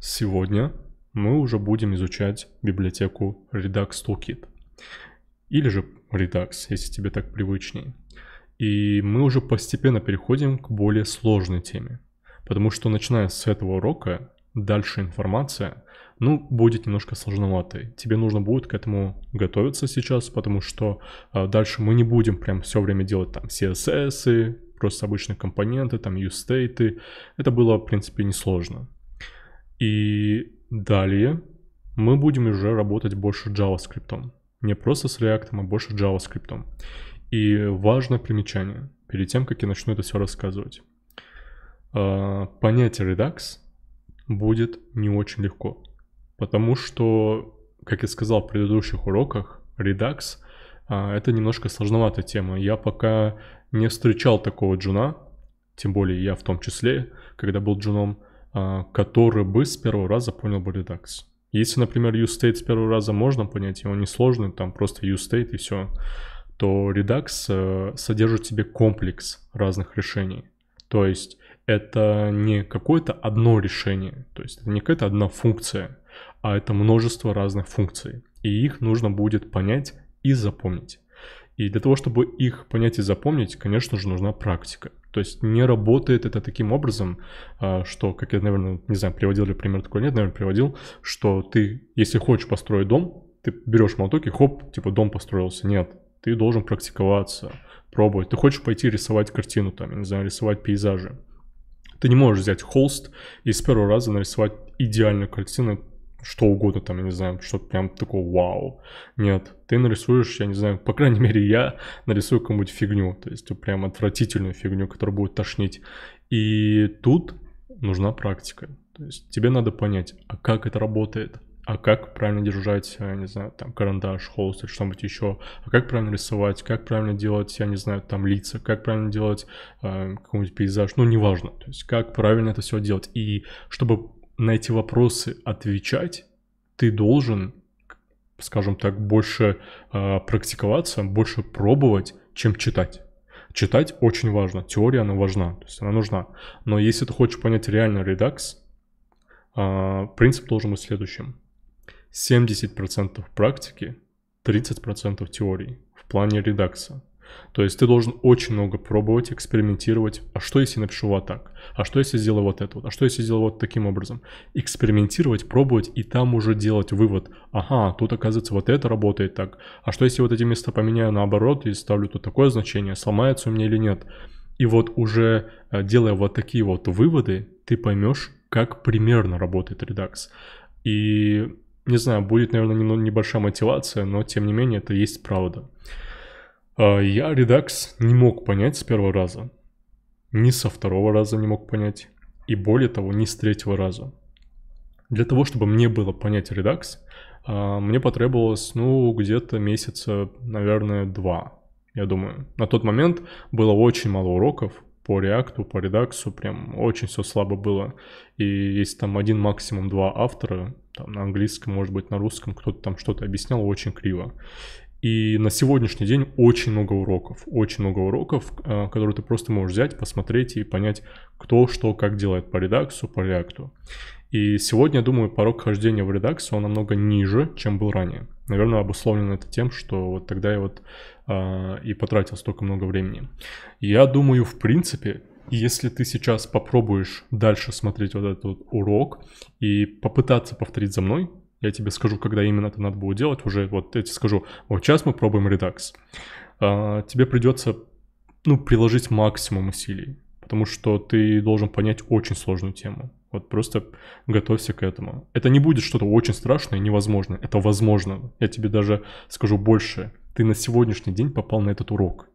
Сегодня мы уже будем изучать библиотеку Redux Toolkit. Или же Redux, если тебе так привычнее. И мы уже постепенно переходим к более сложной теме. Потому что начиная с этого урока, дальше информация, ну, будет немножко сложноватой. Тебе нужно будет к этому готовиться сейчас, потому что э, дальше мы не будем прям все время делать там CSS, просто обычные компоненты, там use state. Это было, в принципе, несложно. И далее мы будем уже работать больше JavaScript. Не просто с React, а больше JavaScript. И важное примечание, перед тем, как я начну это все рассказывать. А, понятие Redux будет не очень легко, потому что, как я сказал в предыдущих уроках, Redux а, — это немножко сложноватая тема. Я пока не встречал такого джуна, тем более я в том числе, когда был джуном — а, который бы с первого раза понял бы редакс. Если, например, use state с первого раза можно понять, его он несложный, там просто use state и все, то Redux э, содержит в себе комплекс разных решений. То есть это не какое-то одно решение, то есть это не какая-то одна функция, а это множество разных функций. И их нужно будет понять и запомнить. И для того, чтобы их понять и запомнить, конечно же, нужна практика. То есть не работает это таким образом, а, что, как я, наверное, не знаю, приводил ли пример такой, нет, наверное, приводил, что ты, если хочешь построить дом, ты берешь молоток и хоп, типа дом построился. Нет, ты должен практиковаться, пробовать. Ты хочешь пойти рисовать картину там, я не знаю, рисовать пейзажи. Ты не можешь взять холст и с первого раза нарисовать идеальную картину, что угодно, там, я не знаю, что-то прям такого вау. Нет, ты нарисуешь, я не знаю, по крайней мере, я нарисую какую-нибудь фигню, то есть прям отвратительную фигню, которая будет тошнить. И тут нужна практика. То есть тебе надо понять, а как это работает, а как правильно держать, я не знаю, там, карандаш, холст или что-нибудь еще, а как правильно рисовать, как правильно делать, я не знаю, там, лица, как правильно делать э, какой-нибудь пейзаж, ну, неважно, то есть как правильно это все делать. И чтобы на эти вопросы отвечать, ты должен, скажем так, больше э, практиковаться, больше пробовать, чем читать. Читать очень важно, теория она важна, то есть она нужна. Но если ты хочешь понять реально редакс, э, принцип должен быть следующим. 70% практики, 30% теории в плане редакса. То есть ты должен очень много пробовать, экспериментировать. А что, если напишу вот так? А что, если сделаю вот это? Вот? А что, если сделаю вот таким образом? Экспериментировать, пробовать и там уже делать вывод. Ага, тут, оказывается, вот это работает так. А что, если вот эти места поменяю наоборот и ставлю тут такое значение, сломается у меня или нет? И вот уже э, делая вот такие вот выводы, ты поймешь, как примерно работает редакс. И не знаю, будет, наверное, небольшая мотивация, но тем не менее это есть правда. А, я редакс не мог понять с первого раза. Ни со второго раза не мог понять. И более того, ни с третьего раза. Для того, чтобы мне было понять редакс, а, мне потребовалось, ну, где-то месяца, наверное, два, я думаю. На тот момент было очень мало уроков по реакту, по редаксу, прям очень все слабо было. И если там один, максимум два автора, там на английском, может быть, на русском, кто-то там что-то объяснял очень криво. И на сегодняшний день очень много уроков, очень много уроков, а, которые ты просто можешь взять, посмотреть и понять, кто что как делает по редаксу, по реакту. И сегодня, я думаю, порог хождения в редаксу он намного ниже, чем был ранее. Наверное, обусловлено это тем, что вот тогда я вот э, и потратил столько много времени. Я думаю, в принципе, если ты сейчас попробуешь дальше смотреть вот этот вот урок и попытаться повторить за мной, я тебе скажу, когда именно это надо будет делать уже. Вот я тебе скажу, вот сейчас мы пробуем редакс. А, тебе придется, ну, приложить максимум усилий, потому что ты должен понять очень сложную тему. Вот просто готовься к этому. Это не будет что-то очень страшное и невозможное. Это возможно. Я тебе даже скажу больше. Ты на сегодняшний день попал на этот урок.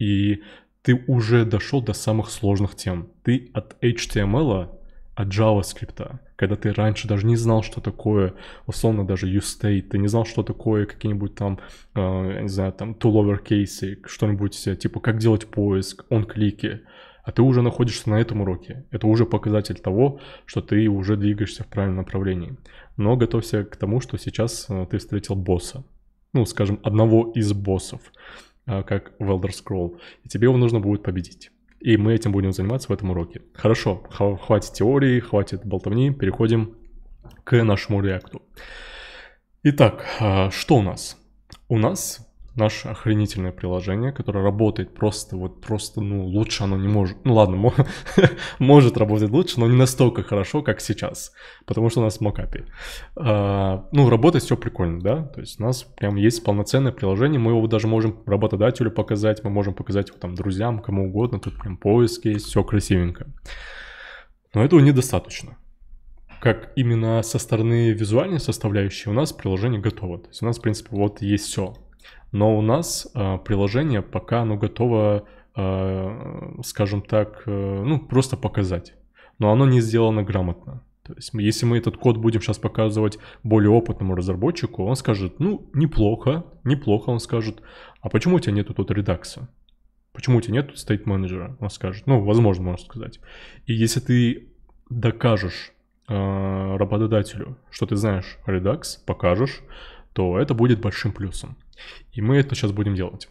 И ты уже дошел до самых сложных тем. Ты от HTML, а от JavaScript когда ты раньше даже не знал, что такое, условно, даже U-State, ты не знал, что такое какие-нибудь там, э, не знаю, там, tool-over кейсы, что-нибудь э, типа, как делать поиск, он клики, а ты уже находишься на этом уроке. Это уже показатель того, что ты уже двигаешься в правильном направлении. Но готовься к тому, что сейчас э, ты встретил босса. Ну, скажем, одного из боссов, э, как в Elder Scroll. И тебе его нужно будет победить. И мы этим будем заниматься в этом уроке. Хорошо, хватит теории, хватит болтовни, переходим к нашему реакту. Итак, а, что у нас? У нас наше охренительное приложение, которое работает просто, вот просто, ну, лучше оно не может. Ну ладно, может работать лучше, но не настолько хорошо, как сейчас, потому что у нас мокапи. А, ну, работает все прикольно, да, то есть у нас прям есть полноценное приложение, мы его даже можем работодателю показать, мы можем показать его там друзьям, кому угодно, тут прям поиски есть, все красивенько. Но этого недостаточно как именно со стороны визуальной составляющей у нас приложение готово. То есть у нас, в принципе, вот есть все но у нас а, приложение пока оно готово, а, скажем так, э, ну, просто показать. Но оно не сделано грамотно. То есть, если мы этот код будем сейчас показывать более опытному разработчику, он скажет, ну, неплохо, неплохо, он скажет, а почему у тебя нету тут редакса? Почему у тебя нету State менеджера? Он скажет, ну, возможно, можно сказать. И если ты докажешь э, работодателю, что ты знаешь редакс, покажешь, то это будет большим плюсом. И мы это сейчас будем делать.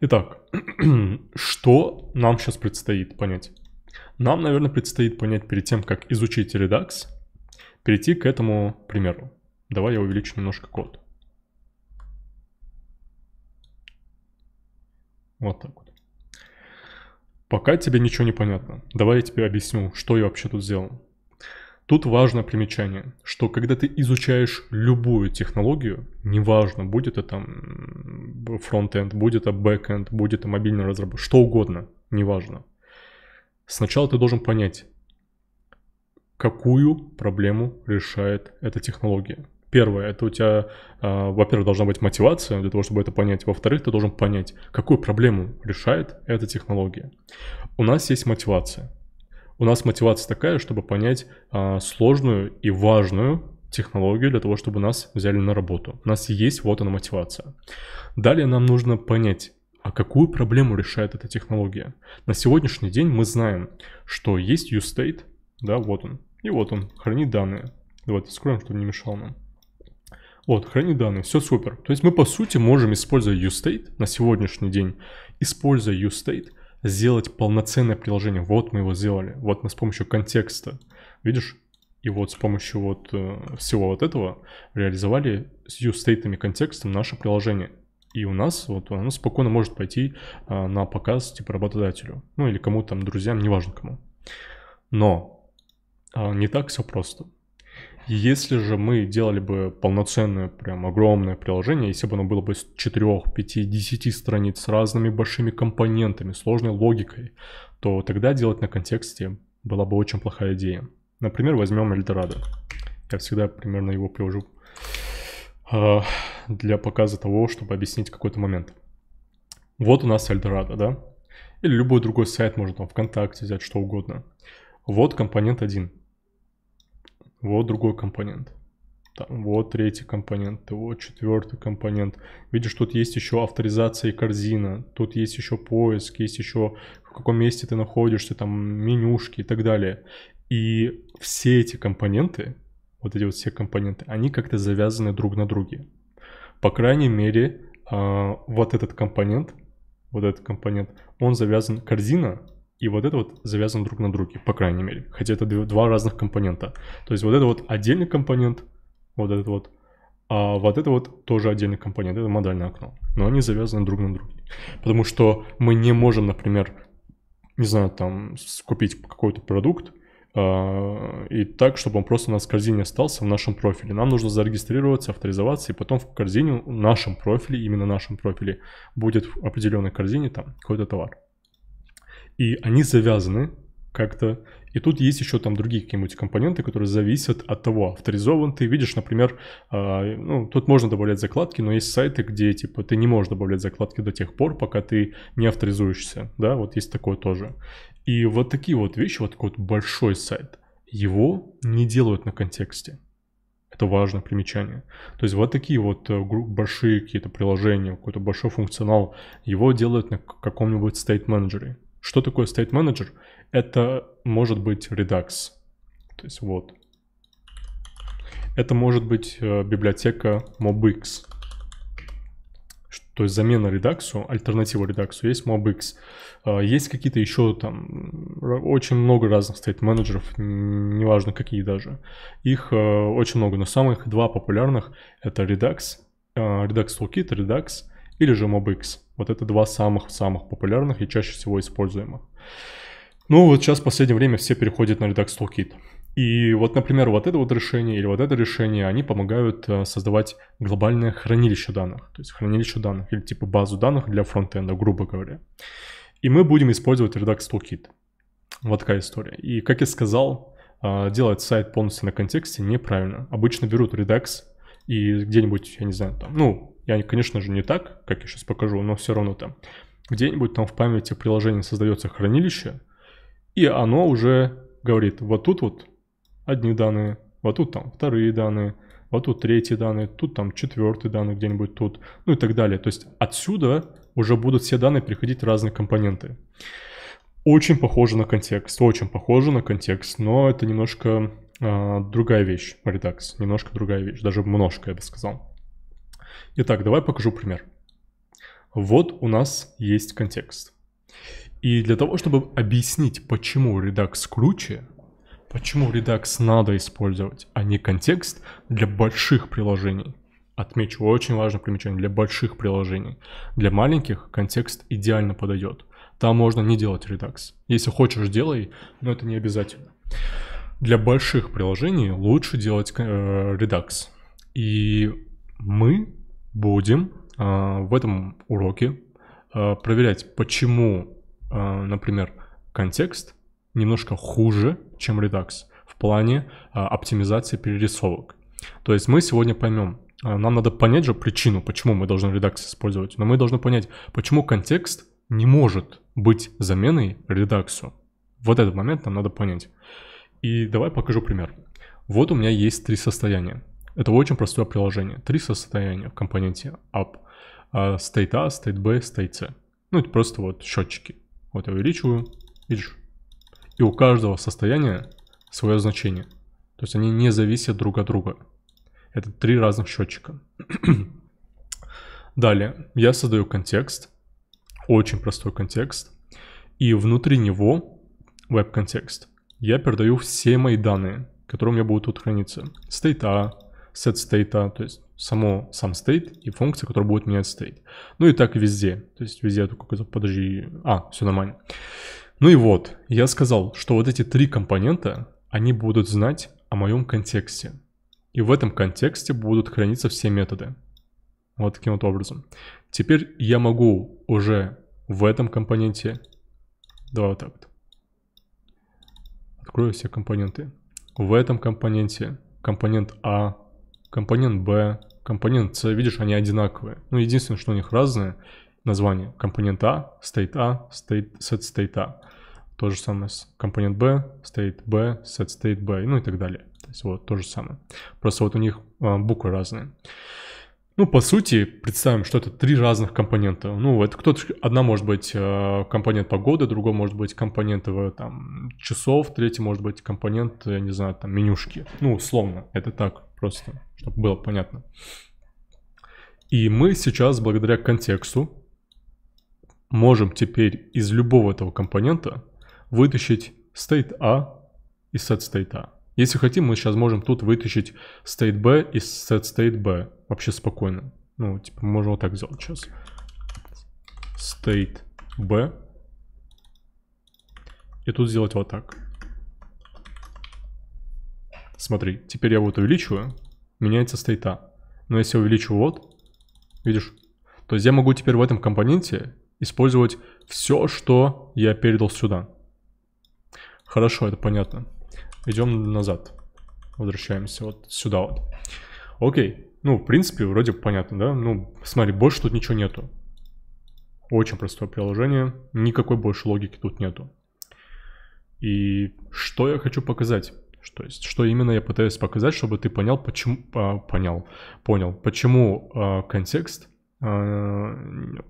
Итак, что нам сейчас предстоит понять? Нам, наверное, предстоит понять перед тем, как изучить Redux, перейти к этому примеру. Давай я увеличу немножко код. Вот так вот. Пока тебе ничего не понятно. Давай я тебе объясню, что я вообще тут сделал. Тут важно примечание, что когда ты изучаешь любую технологию, неважно, будет это фронт-энд, будет это бэк-энд, будет это мобильная разработка, что угодно, неважно. Сначала ты должен понять, какую проблему решает эта технология. Первое, это у тебя, а, во-первых, должна быть мотивация для того, чтобы это понять. Во-вторых, ты должен понять, какую проблему решает эта технология. У нас есть мотивация. У нас мотивация такая, чтобы понять а, сложную и важную технологию для того, чтобы нас взяли на работу. У нас есть вот она мотивация. Далее нам нужно понять, а какую проблему решает эта технология. На сегодняшний день мы знаем, что есть U-State, да, вот он, и вот он, хранит данные. Давайте скроем, чтобы не мешал нам. Вот, хранит данные, все супер. То есть мы, по сути, можем, используя U-State на сегодняшний день, используя U-State, сделать полноценное приложение. Вот мы его сделали. Вот мы с помощью контекста, видишь, и вот с помощью вот э, всего вот этого реализовали с use-стейтами контекстом наше приложение. И у нас вот оно спокойно может пойти э, на показ типа работодателю. Ну или кому там, друзьям, неважно кому. Но а, не так все просто. Если же мы делали бы полноценное, прям огромное приложение, если бы оно было бы с 4, 5, 10 страниц с разными большими компонентами, сложной логикой, то тогда делать на контексте была бы очень плохая идея. Например, возьмем Эльдорадо. Я всегда примерно его привожу а, для показа того, чтобы объяснить какой-то момент. Вот у нас Эльдорадо, да? Или любой другой сайт, можно там ВКонтакте взять, что угодно. Вот компонент 1 вот другой компонент. Там, вот третий компонент, вот четвертый компонент. Видишь, тут есть еще авторизация и корзина, тут есть еще поиск, есть еще в каком месте ты находишься, там менюшки и так далее. И все эти компоненты, вот эти вот все компоненты, они как-то завязаны друг на друге. По крайней мере, а, вот этот компонент, вот этот компонент, он завязан, корзина и вот это вот завязано друг на друге, по крайней мере. Хотя это два разных компонента. То есть вот это вот отдельный компонент, вот этот вот, а вот это вот тоже отдельный компонент, это модальное окно. Но они завязаны друг на друге. Потому что мы не можем, например, не знаю, там, купить какой-то продукт, а, и так, чтобы он просто у нас в корзине остался в нашем профиле. Нам нужно зарегистрироваться, авторизоваться, и потом в корзине, в нашем профиле, именно в нашем профиле, будет в определенной корзине там какой-то товар и они завязаны как-то. И тут есть еще там другие какие-нибудь компоненты, которые зависят от того, авторизован ты. Видишь, например, э, ну, тут можно добавлять закладки, но есть сайты, где, типа, ты не можешь добавлять закладки до тех пор, пока ты не авторизуешься, да, вот есть такое тоже. И вот такие вот вещи, вот такой вот большой сайт, его не делают на контексте. Это важное примечание. То есть вот такие вот э, большие какие-то приложения, какой-то большой функционал, его делают на каком-нибудь стейт-менеджере что такое State Manager? Это может быть Redux. То есть вот. Это может быть э, библиотека MobX. То есть замена редаксу, альтернатива редаксу, есть MobX. Э, есть какие-то еще там, очень много разных стейт-менеджеров, неважно какие даже. Их э, очень много, но самых два популярных это Redux, Redux Toolkit, Redux или же MobX. Вот это два самых-самых популярных и чаще всего используемых. Ну вот сейчас в последнее время все переходят на Redux Toolkit. И вот, например, вот это вот решение или вот это решение, они помогают э, создавать глобальное хранилище данных. То есть хранилище данных или типа базу данных для фронтенда, грубо говоря. И мы будем использовать Redux Toolkit. Вот такая история. И, как я сказал, э, делать сайт полностью на контексте неправильно. Обычно берут Redux и где-нибудь, я не знаю, там, ну, я, конечно же, не так, как я сейчас покажу, но все равно там. Где-нибудь там в памяти приложения создается хранилище, и оно уже говорит, вот тут вот одни данные, вот тут там вторые данные, вот тут третьи данные, тут там четвертые данные где-нибудь тут, ну и так далее. То есть отсюда уже будут все данные приходить разные компоненты. Очень похоже на контекст, очень похоже на контекст, но это немножко э, другая вещь, редакс, немножко другая вещь, даже множко, я бы сказал. Итак, давай покажу пример. Вот у нас есть контекст. И для того, чтобы объяснить, почему Redux круче, почему Redux надо использовать, а не контекст для больших приложений. Отмечу очень важное примечание для больших приложений. Для маленьких контекст идеально подойдет. Там можно не делать редакс. Если хочешь, делай, но это не обязательно. Для больших приложений лучше делать э, редакс. И мы будем э, в этом уроке э, проверять, почему, э, например, контекст немножко хуже, чем редакс, в плане оптимизации перерисовок. То есть мы сегодня поймем, нам надо понять же причину, почему мы должны редакс использовать, но мы должны понять, почему контекст не может быть заменой редаксу. Вот этот момент нам надо понять. И давай покажу пример. Вот у меня есть три состояния. Это очень простое приложение. Три состояния в компоненте up. А, state A, state B, state C. Ну, это просто вот счетчики. Вот я увеличиваю, видишь? И у каждого состояния свое значение. То есть они не зависят друг от друга. Это три разных счетчика. Далее, я создаю контекст. Очень простой контекст. И внутри него веб-контекст. Я передаю все мои данные, которые у меня будут тут храниться. State A, set state, а, то есть само, сам state и функция, которая будет менять state. Ну и так везде. То есть везде я только подожди. А, все нормально. Ну и вот, я сказал, что вот эти три компонента, они будут знать о моем контексте. И в этом контексте будут храниться все методы. Вот таким вот образом. Теперь я могу уже в этом компоненте... Давай вот так вот. Открою все компоненты. В этом компоненте компонент А, компонент B, компонент C, видишь, они одинаковые. Ну, единственное, что у них разные названия. Компонент А, state A, state, set state A. То же самое с компонент B, state B, set state B, ну и так далее. То есть вот то же самое. Просто вот у них а, буквы разные. Ну, по сути, представим, что это три разных компонента. Ну, это кто-то, одна может быть а, компонент погоды, другой может быть компонент э, там, часов, третий может быть компонент, я не знаю, там, менюшки. Ну, условно, это так просто чтобы было понятно. И мы сейчас, благодаря контексту, можем теперь из любого этого компонента вытащить state A и set state A. Если хотим, мы сейчас можем тут вытащить state B и set state B вообще спокойно. Ну, типа, можем вот так сделать сейчас. State B. И тут сделать вот так. Смотри, теперь я вот увеличиваю меняется стейта. Но если я увеличу вот, видишь, то есть я могу теперь в этом компоненте использовать все, что я передал сюда. Хорошо, это понятно. Идем назад. Возвращаемся вот сюда вот. Окей. Ну, в принципе, вроде понятно, да? Ну, смотри, больше тут ничего нету. Очень простое приложение. Никакой больше логики тут нету. И что я хочу показать? Что есть, что именно я пытаюсь показать, чтобы ты понял, почему а, понял, понял, почему а, контекст а,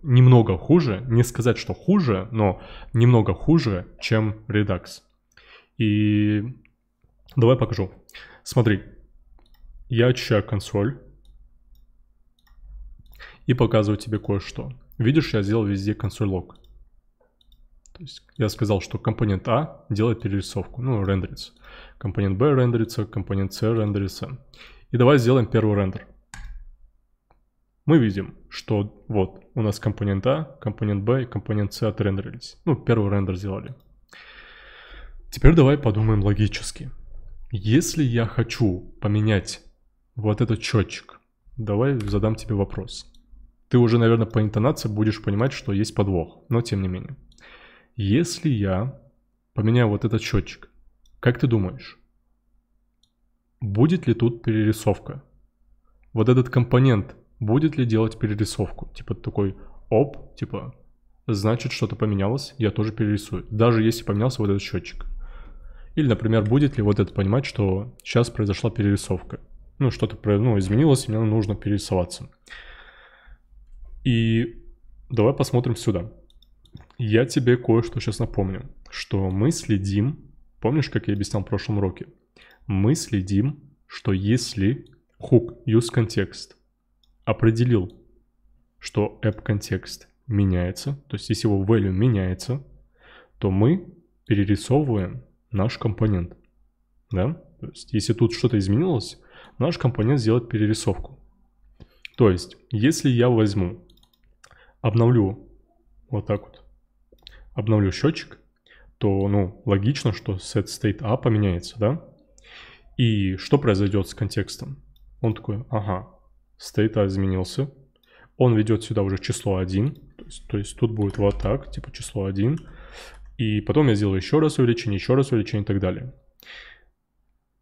немного хуже, не сказать, что хуже, но немного хуже, чем редакс. И давай покажу. Смотри, я очищаю консоль и показываю тебе кое-что. Видишь, я сделал везде консоль лог. То есть я сказал, что компонент А делает перерисовку, ну, рендерится. Компонент Б рендерится, компонент С рендерится. И давай сделаем первый рендер. Мы видим, что вот у нас компонент А, компонент Б и компонент С отрендерились. Ну, первый рендер сделали. Теперь давай подумаем логически. Если я хочу поменять вот этот счетчик, давай задам тебе вопрос. Ты уже, наверное, по интонации будешь понимать, что есть подвох, но тем не менее. Если я поменяю вот этот счетчик, как ты думаешь, будет ли тут перерисовка? Вот этот компонент будет ли делать перерисовку? Типа такой оп, типа значит что-то поменялось, я тоже перерисую. Даже если поменялся вот этот счетчик. Или, например, будет ли вот это понимать, что сейчас произошла перерисовка. Ну, что-то ну, изменилось, и мне нужно перерисоваться. И давай посмотрим сюда я тебе кое-что сейчас напомню, что мы следим, помнишь, как я объяснял в прошлом уроке, мы следим, что если hook use контекст определил, что app контекст меняется, то есть если его value меняется, то мы перерисовываем наш компонент. Да? То есть если тут что-то изменилось, наш компонент сделает перерисовку. То есть если я возьму, обновлю вот так вот обновлю счетчик, то, ну, логично, что set state A поменяется, да? И что произойдет с контекстом? Он такой, ага, state A изменился, он ведет сюда уже число 1, то есть, то есть тут будет вот так, типа число 1, и потом я сделаю еще раз увеличение, еще раз увеличение и так далее.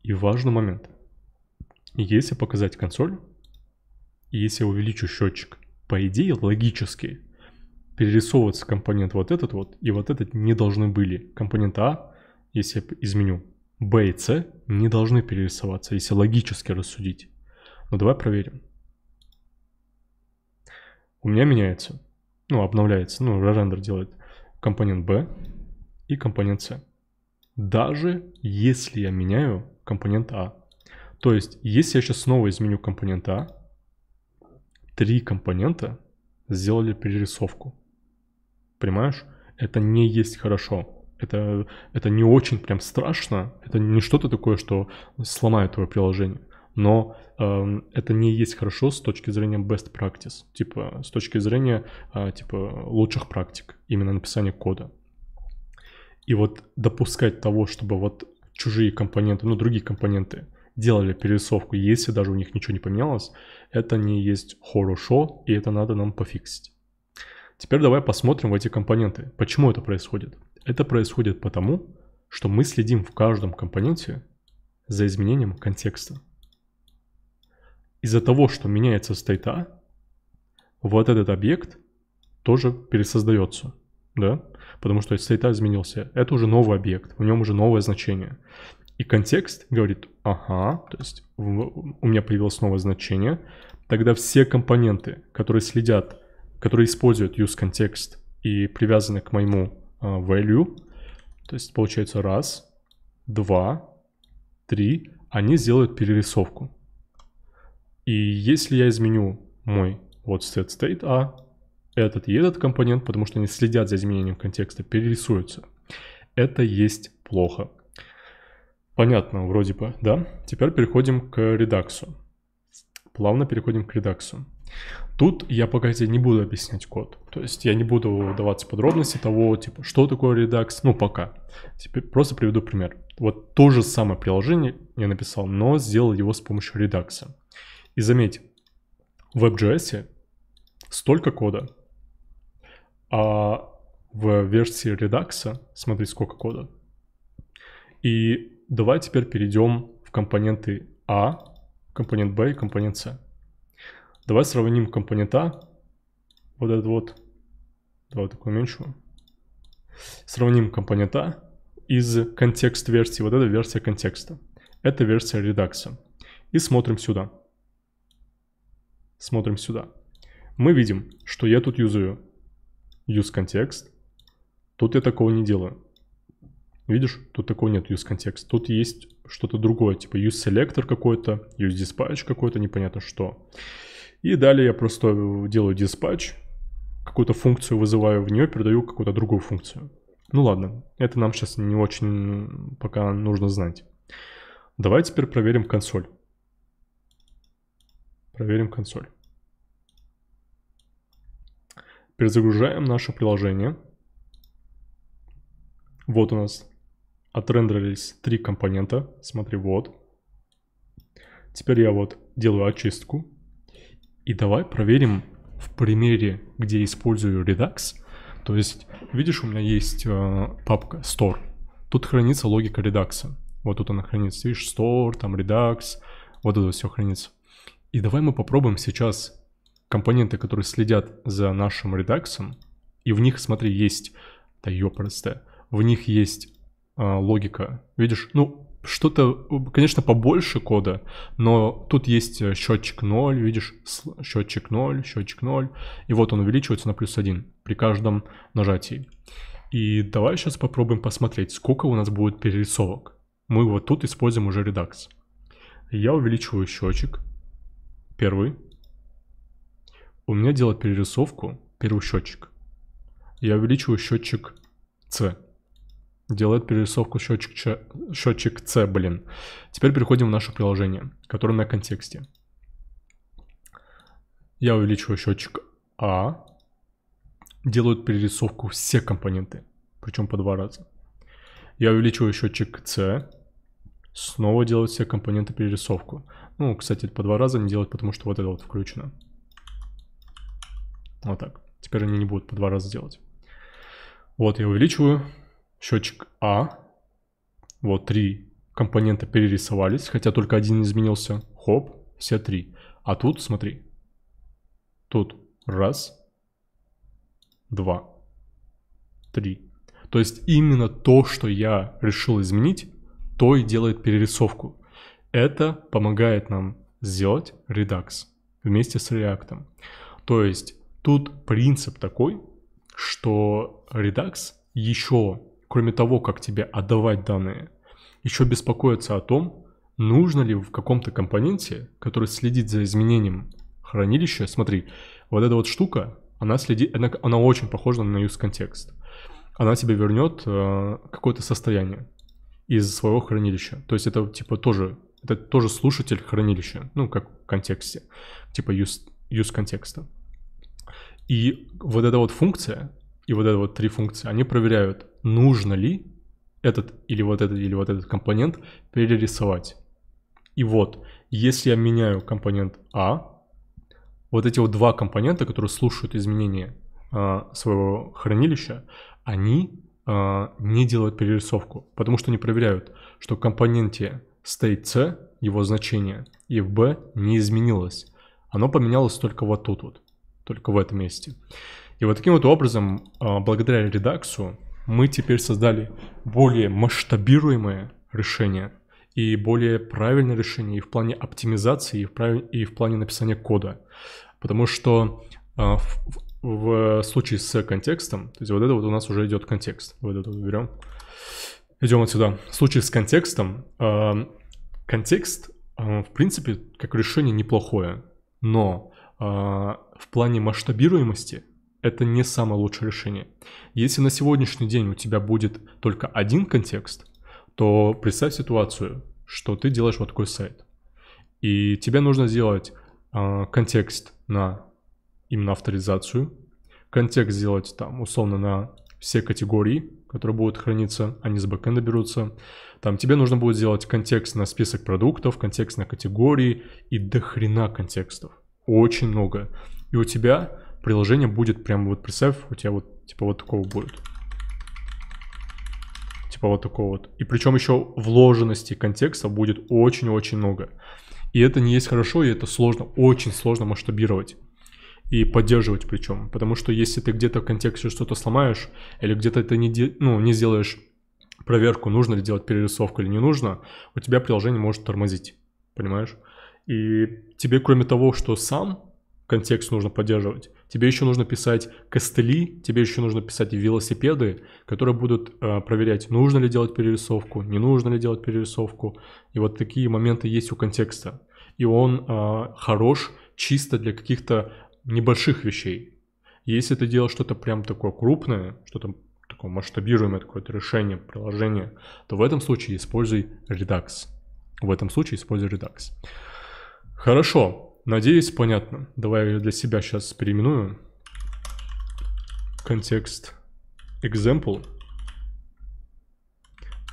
И важный момент. Если показать консоль, если я увеличу счетчик, по идее логически Перерисовываться компонент вот этот вот и вот этот не должны были. Компонент А, если я изменю, Б и С не должны перерисоваться, если логически рассудить. Но ну, давай проверим. У меня меняется, ну обновляется, ну рендер делает компонент B и компонент C. Даже если я меняю компонент А. То есть, если я сейчас снова изменю компонент А, три компонента сделали перерисовку понимаешь? Это не есть хорошо. Это, это не очень прям страшно, это не что-то такое, что сломает твое приложение. Но э, это не есть хорошо с точки зрения best practice, типа с точки зрения э, типа лучших практик, именно написания кода. И вот допускать того, чтобы вот чужие компоненты, ну другие компоненты делали перерисовку, если даже у них ничего не поменялось, это не есть хорошо, и это надо нам пофиксить. Теперь давай посмотрим в эти компоненты. Почему это происходит? Это происходит потому, что мы следим в каждом компоненте за изменением контекста. Из-за того, что меняется стейта, вот этот объект тоже пересоздается, да? Потому что стейта изменился. Это уже новый объект, в нем уже новое значение. И контекст говорит, ага, то есть у меня появилось новое значение. Тогда все компоненты, которые следят которые используют use контекст и привязаны к моему а, value. То есть получается раз, два, три. Они сделают перерисовку. И если я изменю мой вот set state A, а, этот и этот компонент, потому что они следят за изменением контекста, перерисуются. Это есть плохо. Понятно, вроде бы, да? Теперь переходим к редаксу. Плавно переходим к редаксу. Тут я пока тебе не буду объяснять код. То есть я не буду даваться подробности того, типа, что такое Redux, ну пока. Теперь просто приведу пример. Вот то же самое приложение я написал, но сделал его с помощью Redux. И заметь, в WebJS столько кода, а в версии Redux смотри сколько кода. И давай теперь перейдем в компоненты А, компонент Б и компонент С. Давай сравним компонента. Вот этот вот. Давай так уменьшу. Сравним компонента из контекст версии. Вот эта версия контекста. Это версия редакса. И смотрим сюда. Смотрим сюда. Мы видим, что я тут юзаю use контекст. Тут я такого не делаю. Видишь, тут такого нет use контекст. Тут есть что-то другое, типа use selector какой-то, use dispatch какой-то, непонятно что. И далее я просто делаю диспатч, какую-то функцию вызываю в нее, передаю какую-то другую функцию. Ну ладно, это нам сейчас не очень пока нужно знать. Давай теперь проверим консоль. Проверим консоль. Перезагружаем наше приложение. Вот у нас отрендерились три компонента. Смотри, вот. Теперь я вот делаю очистку. И давай проверим в примере, где использую Redux. То есть, видишь, у меня есть э, папка Store. Тут хранится логика Redux. Вот тут она хранится. Видишь, Store, там Redux. Вот это все хранится. И давай мы попробуем сейчас компоненты, которые следят за нашим Redux. И в них, смотри, есть... Да ёпростая. В них есть э, логика. Видишь? Ну, что-то, конечно, побольше кода, но тут есть э, счетчик 0, видишь, счетчик 0, счетчик 0, и вот он увеличивается на плюс 1 при каждом нажатии. И давай сейчас попробуем посмотреть, сколько у нас будет перерисовок. Мы вот тут используем уже редакс. Я увеличиваю счетчик, первый. У меня делает перерисовку первый счетчик. Я увеличиваю счетчик C делает перерисовку счетчик, счетчик C, блин. Теперь переходим в наше приложение, которое на контексте. Я увеличиваю счетчик А, делают перерисовку все компоненты, причем по два раза. Я увеличиваю счетчик C, снова делают все компоненты перерисовку. Ну, кстати, по два раза не делать, потому что вот это вот включено. Вот так. Теперь они не будут по два раза делать. Вот, я увеличиваю, счетчик А. Вот три компонента перерисовались, хотя только один изменился. Хоп, все три. А тут, смотри, тут раз, два, три. То есть именно то, что я решил изменить, то и делает перерисовку. Это помогает нам сделать Redux вместе с React. То есть тут принцип такой, что Redux еще кроме того, как тебе отдавать данные, еще беспокоиться о том, нужно ли в каком-то компоненте, который следит за изменением хранилища, смотри, вот эта вот штука, она следит, она, она очень похожа на use контекст. Она тебе вернет э, какое-то состояние из своего хранилища. То есть это типа тоже, это тоже слушатель хранилища, ну как в контексте, типа use, use контекста. И вот эта вот функция и вот эта вот три функции, они проверяют, нужно ли этот или вот этот или вот этот компонент перерисовать. И вот, если я меняю компонент А, вот эти вот два компонента, которые слушают изменения э, своего хранилища, они э, не делают перерисовку, потому что не проверяют, что в компоненте state C его значение и в B не изменилось. Оно поменялось только вот тут вот, только в этом месте. И вот таким вот образом, э, благодаря редаксу, мы теперь создали более масштабируемое решение и более правильное решение и в плане оптимизации, и в, прав... и в плане написания кода. Потому что а, в, в, в случае с контекстом, то есть вот это вот у нас уже идет контекст. Вот это вот берем. Идем отсюда. В случае с контекстом, а, контекст, а, в принципе, как решение неплохое, но а, в плане масштабируемости это не самое лучшее решение. Если на сегодняшний день у тебя будет только один контекст, то представь ситуацию, что ты делаешь вот такой сайт. И тебе нужно сделать э, контекст на именно авторизацию, контекст сделать там условно на все категории, которые будут храниться, они с бэкэнда берутся. Там тебе нужно будет сделать контекст на список продуктов, контекст на категории и дохрена контекстов. Очень много. И у тебя приложение будет прям вот, представь, у тебя вот, типа вот такого будет. Типа вот такого вот. И причем еще вложенности контекста будет очень-очень много. И это не есть хорошо, и это сложно, очень сложно масштабировать и поддерживать причем. Потому что если ты где-то в контексте что-то сломаешь, или где-то это не, де, ну, не сделаешь проверку, нужно ли делать перерисовку или не нужно, у тебя приложение может тормозить, понимаешь? И тебе, кроме того, что сам контекст нужно поддерживать, тебе еще нужно писать костыли, тебе еще нужно писать велосипеды, которые будут э, проверять, нужно ли делать перерисовку, не нужно ли делать перерисовку. И вот такие моменты есть у контекста. И он э, хорош чисто для каких-то небольших вещей. Если ты делаешь что-то прям такое крупное, что-то такое масштабируемое, какое-то решение, приложение, то в этом случае используй Redux. В этом случае используй Redux. Хорошо, Надеюсь, понятно. Давай я для себя сейчас переименую. Контекст example.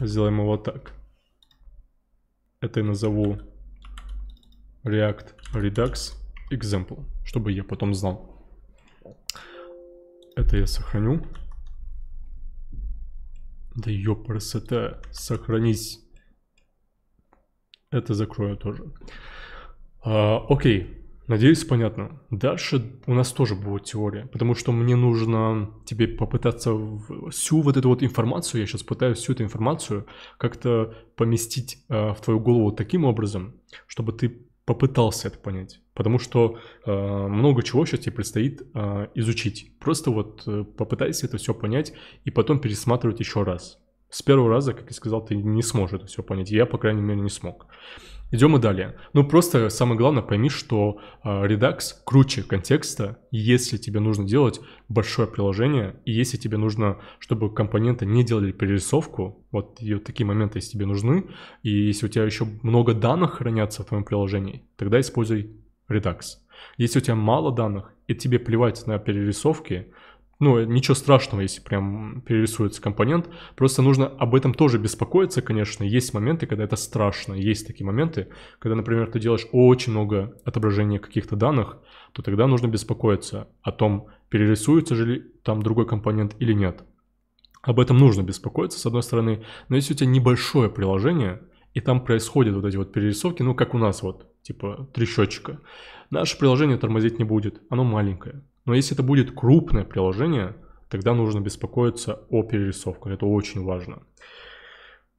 Сделаем его так. Это я назову React Redux Example, чтобы я потом знал. Это я сохраню. Да это сохранись. Это закрою тоже. А, окей, надеюсь, понятно. Дальше у нас тоже будет теория, потому что мне нужно тебе попытаться всю вот эту вот информацию, я сейчас пытаюсь всю эту информацию как-то поместить а, в твою голову таким образом, чтобы ты попытался это понять. Потому что э, много чего сейчас тебе предстоит э, изучить. Просто вот э, попытайся это все понять и потом пересматривать еще раз. С первого раза, как я сказал, ты не сможешь это все понять. Я, по крайней мере, не смог. Идем мы далее. Ну, просто самое главное, пойми, что Redux э, круче контекста, если тебе нужно делать большое приложение, и если тебе нужно, чтобы компоненты не делали перерисовку, вот и вот такие моменты, если тебе нужны, и если у тебя еще много данных хранятся в твоем приложении, тогда используй Redux. Если у тебя мало данных, и тебе плевать на перерисовки, ну, ничего страшного, если прям перерисуется компонент. Просто нужно об этом тоже беспокоиться, конечно. Есть моменты, когда это страшно. Есть такие моменты, когда, например, ты делаешь очень много отображения каких-то данных, то тогда нужно беспокоиться о том, перерисуется же ли там другой компонент или нет. Об этом нужно беспокоиться, с одной стороны. Но если у тебя небольшое приложение, и там происходят вот эти вот перерисовки, ну, как у нас вот, типа три Наше приложение тормозить не будет, оно маленькое. Но если это будет крупное приложение, тогда нужно беспокоиться о перерисовках, это очень важно.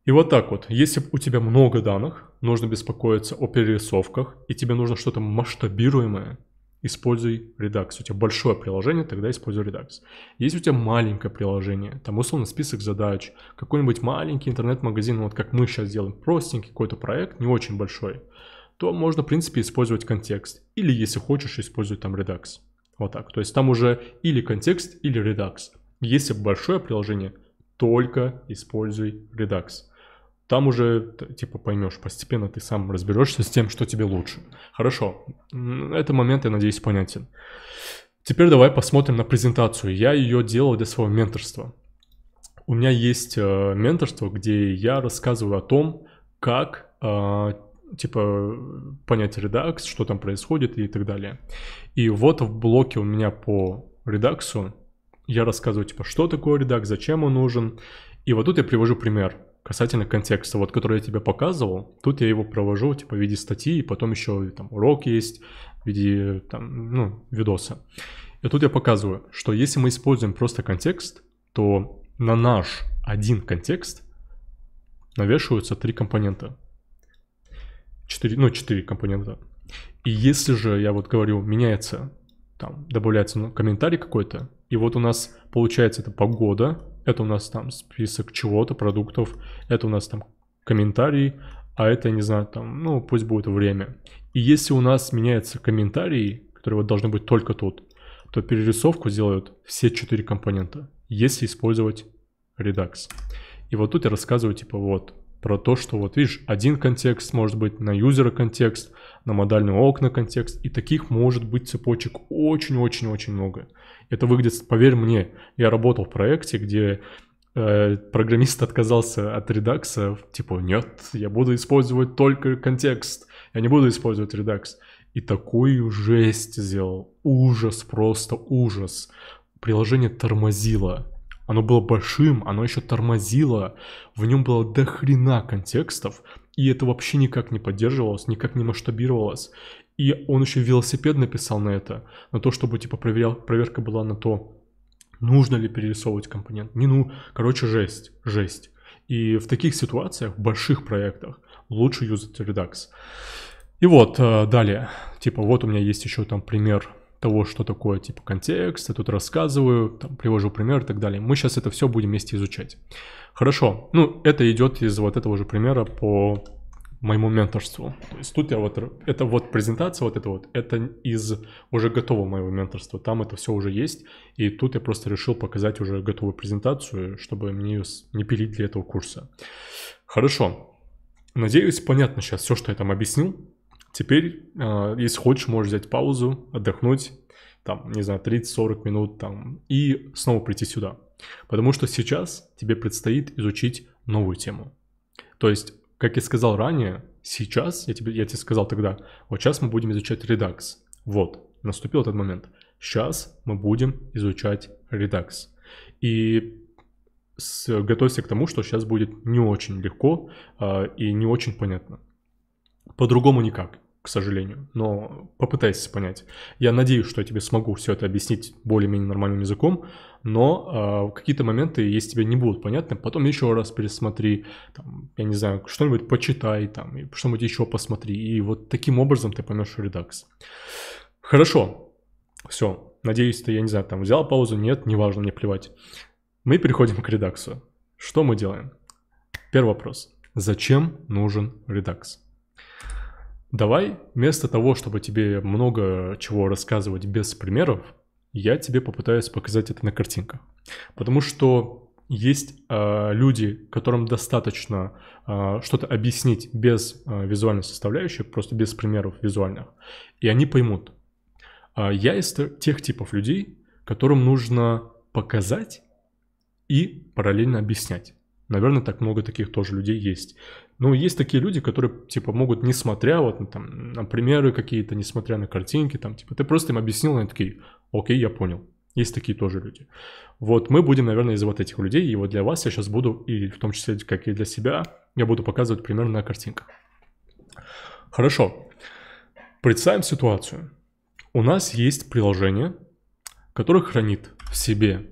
И вот так вот, если у тебя много данных, нужно беспокоиться о перерисовках, и тебе нужно что-то масштабируемое, используй Redux. У тебя большое приложение, тогда используй Redux. Если у тебя маленькое приложение, там условно список задач, какой-нибудь маленький интернет-магазин, вот как мы сейчас делаем, простенький какой-то проект, не очень большой, то можно, в принципе, использовать контекст. Или, если хочешь, использовать там Redux. Вот так. То есть там уже или контекст, или Redux. Если большое приложение, только используй Redux. Там уже, типа, поймешь, постепенно ты сам разберешься с тем, что тебе лучше. Хорошо, это момент, я надеюсь, понятен. Теперь давай посмотрим на презентацию. Я ее делал для своего менторства. У меня есть э, менторство, где я рассказываю о том, как а, типа понять Redux, что там происходит и так далее. И вот в блоке у меня по Redux я рассказываю, типа, что такое Redux, зачем он нужен. И вот тут я привожу пример касательно контекста, вот который я тебе показывал. Тут я его провожу, типа, в виде статьи, и потом еще там урок есть в виде, там, ну, видоса. И тут я показываю, что если мы используем просто контекст, то на наш один контекст навешиваются три компонента. 4, ну, 4 компонента. И если же, я вот говорю, меняется, там, добавляется ну, комментарий какой-то, и вот у нас получается это погода, это у нас там список чего-то, продуктов, это у нас там комментарий, а это, не знаю, там, ну, пусть будет время. И если у нас меняется комментарий, который вот должны быть только тут, то перерисовку сделают все четыре компонента, если использовать Redux. И вот тут я рассказываю, типа, вот, про то, что вот видишь, один контекст может быть на юзера контекст, на модальные окна контекст, и таких может быть цепочек очень-очень-очень много. Это выглядит, поверь мне, я работал в проекте, где э, программист отказался от редакса, типа, нет, я буду использовать только контекст, я не буду использовать редакс. И такую жесть сделал, ужас, просто ужас. Приложение тормозило, оно было большим, оно еще тормозило, в нем было до хрена контекстов, и это вообще никак не поддерживалось, никак не масштабировалось. И он еще велосипед написал на это, на то, чтобы типа проверял, проверка была на то, нужно ли перерисовывать компонент. Не ну, короче, жесть, жесть. И в таких ситуациях, в больших проектах, лучше юзать Redux. И вот, э, далее, типа, вот у меня есть еще там пример того, что такое типа контекст, я тут рассказываю, там, привожу пример и так далее. Мы сейчас это все будем вместе изучать. Хорошо, ну это идет из вот этого же примера по моему менторству. То есть тут я вот, это вот презентация, вот это вот, это из уже готового моего менторства, там это все уже есть, и тут я просто решил показать уже готовую презентацию, чтобы мне ее не пилить для этого курса. Хорошо, надеюсь, понятно сейчас все, что я там объяснил, Теперь, а, если хочешь, можешь взять паузу, отдохнуть, там, не знаю, 30-40 минут там, и снова прийти сюда. Потому что сейчас тебе предстоит изучить новую тему. То есть, как я сказал ранее, сейчас, я тебе, я тебе сказал тогда, вот сейчас мы будем изучать Redux. Вот, наступил этот момент. Сейчас мы будем изучать Redux. И с, готовься к тому, что сейчас будет не очень легко э, и не очень понятно. По-другому никак к сожалению, но попытайтесь понять. Я надеюсь, что я тебе смогу все это объяснить более-менее нормальным языком, но э, какие-то моменты, если тебе не будут понятны, потом еще раз пересмотри, там, я не знаю, что-нибудь почитай, там, что-нибудь еще посмотри, и вот таким образом ты поймешь редакс. Хорошо, все, надеюсь, ты, я не знаю, там, взял паузу, нет, неважно, мне плевать. Мы переходим к редаксу. Что мы делаем? Первый вопрос. Зачем нужен редакс? Давай, вместо того, чтобы тебе много чего рассказывать без примеров, я тебе попытаюсь показать это на картинках. Потому что есть э, люди, которым достаточно э, что-то объяснить без э, визуальной составляющей, просто без примеров визуальных, и они поймут. Э, я из тех типов людей, которым нужно показать и параллельно объяснять. Наверное, так много таких тоже людей есть. Ну, есть такие люди, которые, типа, могут, несмотря вот на, ну, там, на примеры какие-то, несмотря на картинки, там, типа, ты просто им объяснил, они такие, окей, я понял. Есть такие тоже люди. Вот мы будем, наверное, из вот этих людей, и вот для вас я сейчас буду, и в том числе, как и для себя, я буду показывать пример на картинках. Хорошо. Представим ситуацию. У нас есть приложение, которое хранит в себе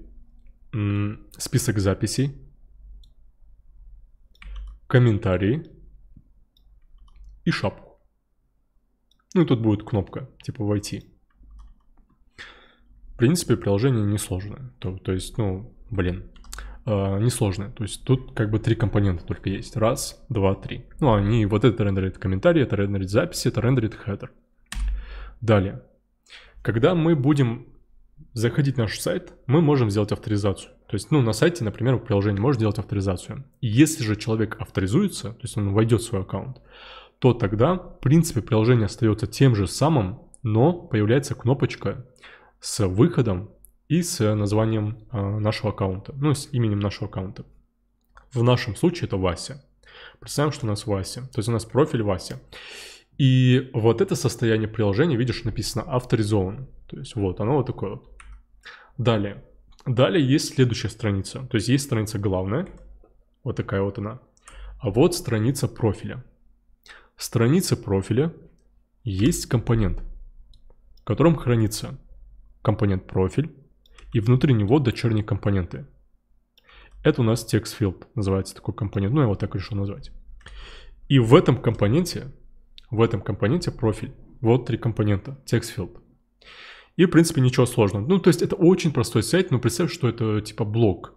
список записей, комментарии и шапку. Ну и тут будет кнопка, типа «Войти». В принципе, приложение несложное. То, то есть, ну, блин, э, несложное. То есть тут как бы три компонента только есть. Раз, два, три. Ну, они, вот это рендерит комментарии, это рендерит записи, это рендерит хедер. Далее. Когда мы будем заходить на наш сайт, мы можем сделать авторизацию. То есть, ну, на сайте, например, приложение может делать авторизацию. И если же человек авторизуется, то есть он войдет в свой аккаунт, то тогда, в принципе, приложение остается тем же самым, но появляется кнопочка с выходом и с названием а, нашего аккаунта, ну, с именем нашего аккаунта. В нашем случае это Вася. Представим, что у нас Вася, то есть у нас профиль Вася. И вот это состояние приложения, видишь, написано авторизован. То есть вот оно вот такое вот. Далее. Далее есть следующая страница. То есть есть страница главная. Вот такая вот она. А вот страница профиля. В странице профиля есть компонент, в котором хранится компонент профиль и внутри него дочерние компоненты. Это у нас текст field называется такой компонент. Ну, я его так решил назвать. И в этом компоненте, в этом компоненте профиль. Вот три компонента. Text field. И, в принципе, ничего сложного. Ну, то есть это очень простой сайт, но представь, что это типа блог.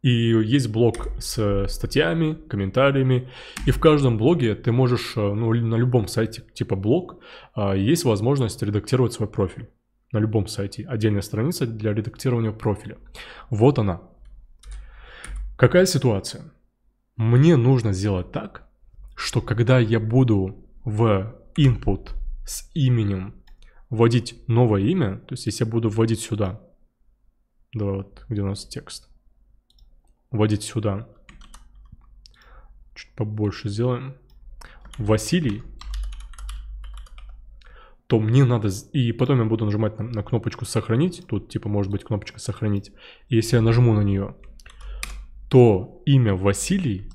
И есть блог с э, статьями, комментариями. И в каждом блоге ты можешь, э, ну, на любом сайте типа блог, а, есть возможность редактировать свой профиль. На любом сайте. Отдельная страница для редактирования профиля. Вот она. Какая ситуация? Мне нужно сделать так, что когда я буду в input с именем вводить новое имя, то есть если я буду вводить сюда, давай вот, где у нас текст, вводить сюда, чуть побольше сделаем, Василий, то мне надо... И потом я буду нажимать на, на кнопочку «Сохранить». Тут, типа, может быть кнопочка «Сохранить». И если я нажму на нее, то имя Василий,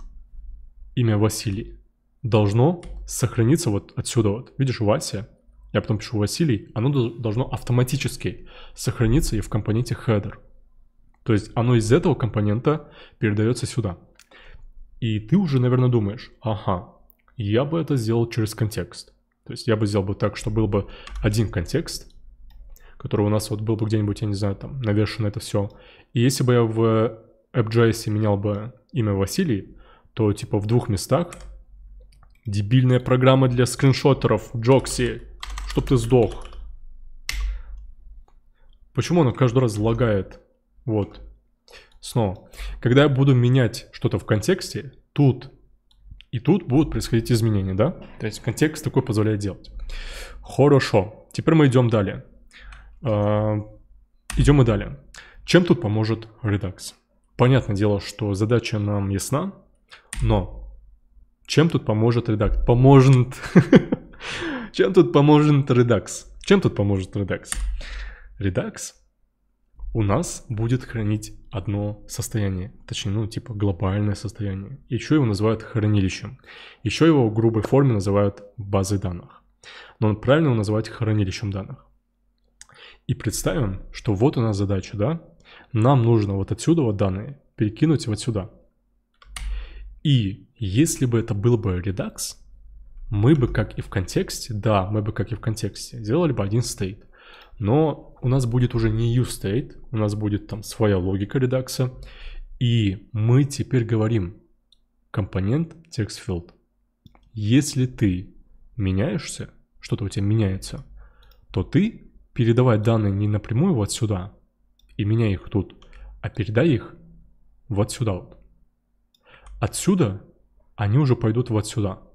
имя Василий должно сохраниться вот отсюда вот. Видишь, Вася я потом пишу Василий, оно должно автоматически сохраниться и в компоненте header. То есть оно из этого компонента передается сюда. И ты уже, наверное, думаешь, ага, я бы это сделал через контекст. То есть я бы сделал бы так, что был бы один контекст, который у нас вот был бы где-нибудь, я не знаю, там, навешено это все. И если бы я в AppJS менял бы имя Василий, то типа в двух местах дебильная программа для скриншотеров, Джокси, чтобы ты сдох. Почему оно каждый раз лагает? Вот. Снова. Когда я буду менять что-то в контексте, тут и тут будут происходить изменения, да? То есть контекст такой позволяет делать. Хорошо. Теперь мы идем далее. А, идем и далее. Чем тут поможет Redux? Понятное дело, что задача нам ясна, но чем тут поможет редактор? Поможет. Чем тут поможет Redux? Чем тут поможет Redux? Redux у нас будет хранить одно состояние, точнее, ну, типа глобальное состояние. Еще его называют хранилищем. Еще его в грубой форме называют базой данных. Но правильно его называть хранилищем данных. И представим, что вот у нас задача, да? Нам нужно вот отсюда вот данные перекинуть вот сюда. И если бы это был бы Redux, мы бы, как и в контексте, да, мы бы, как и в контексте, сделали бы один стейт. Но у нас будет уже не use state у нас будет там своя логика редакса, и мы теперь говорим компонент text field. Если ты меняешься, что-то у тебя меняется, то ты передавай данные не напрямую вот сюда и меняй их тут, а передай их вот сюда вот. Отсюда они уже пойдут вот сюда –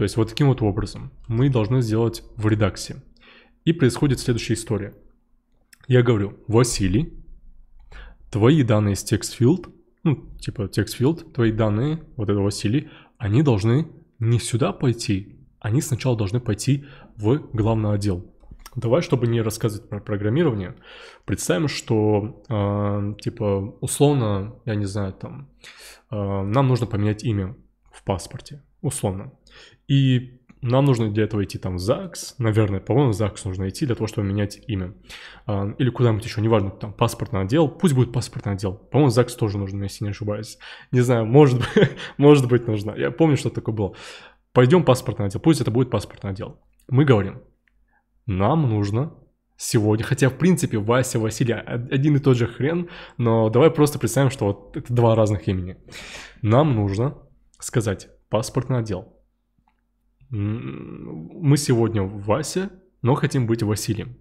то есть вот таким вот образом мы должны сделать в редаксе. И происходит следующая история. Я говорю, Василий, твои данные с TextField, ну, типа TextField, твои данные, вот это Василий, они должны не сюда пойти, они сначала должны пойти в главный отдел. Давай, чтобы не рассказывать про программирование, представим, что, э, типа, условно, я не знаю, там, э, нам нужно поменять имя в паспорте условно. И нам нужно для этого идти там в ЗАГС, наверное, по-моему, в ЗАГС нужно идти для того, чтобы менять имя. А, или куда-нибудь еще, неважно, там паспортный отдел, пусть будет паспортный отдел. По-моему, ЗАГС тоже нужно, ну, если не ошибаюсь. Не знаю, может быть, может быть нужно. Я помню, что такое было. Пойдем паспортный отдел, пусть это будет паспортный отдел. Мы говорим, нам нужно сегодня, хотя в принципе Вася, Василий а, один и тот же хрен, но давай просто представим, что вот это два разных имени. Нам нужно сказать паспортный отдел. Мы сегодня Вася, но хотим быть Василием.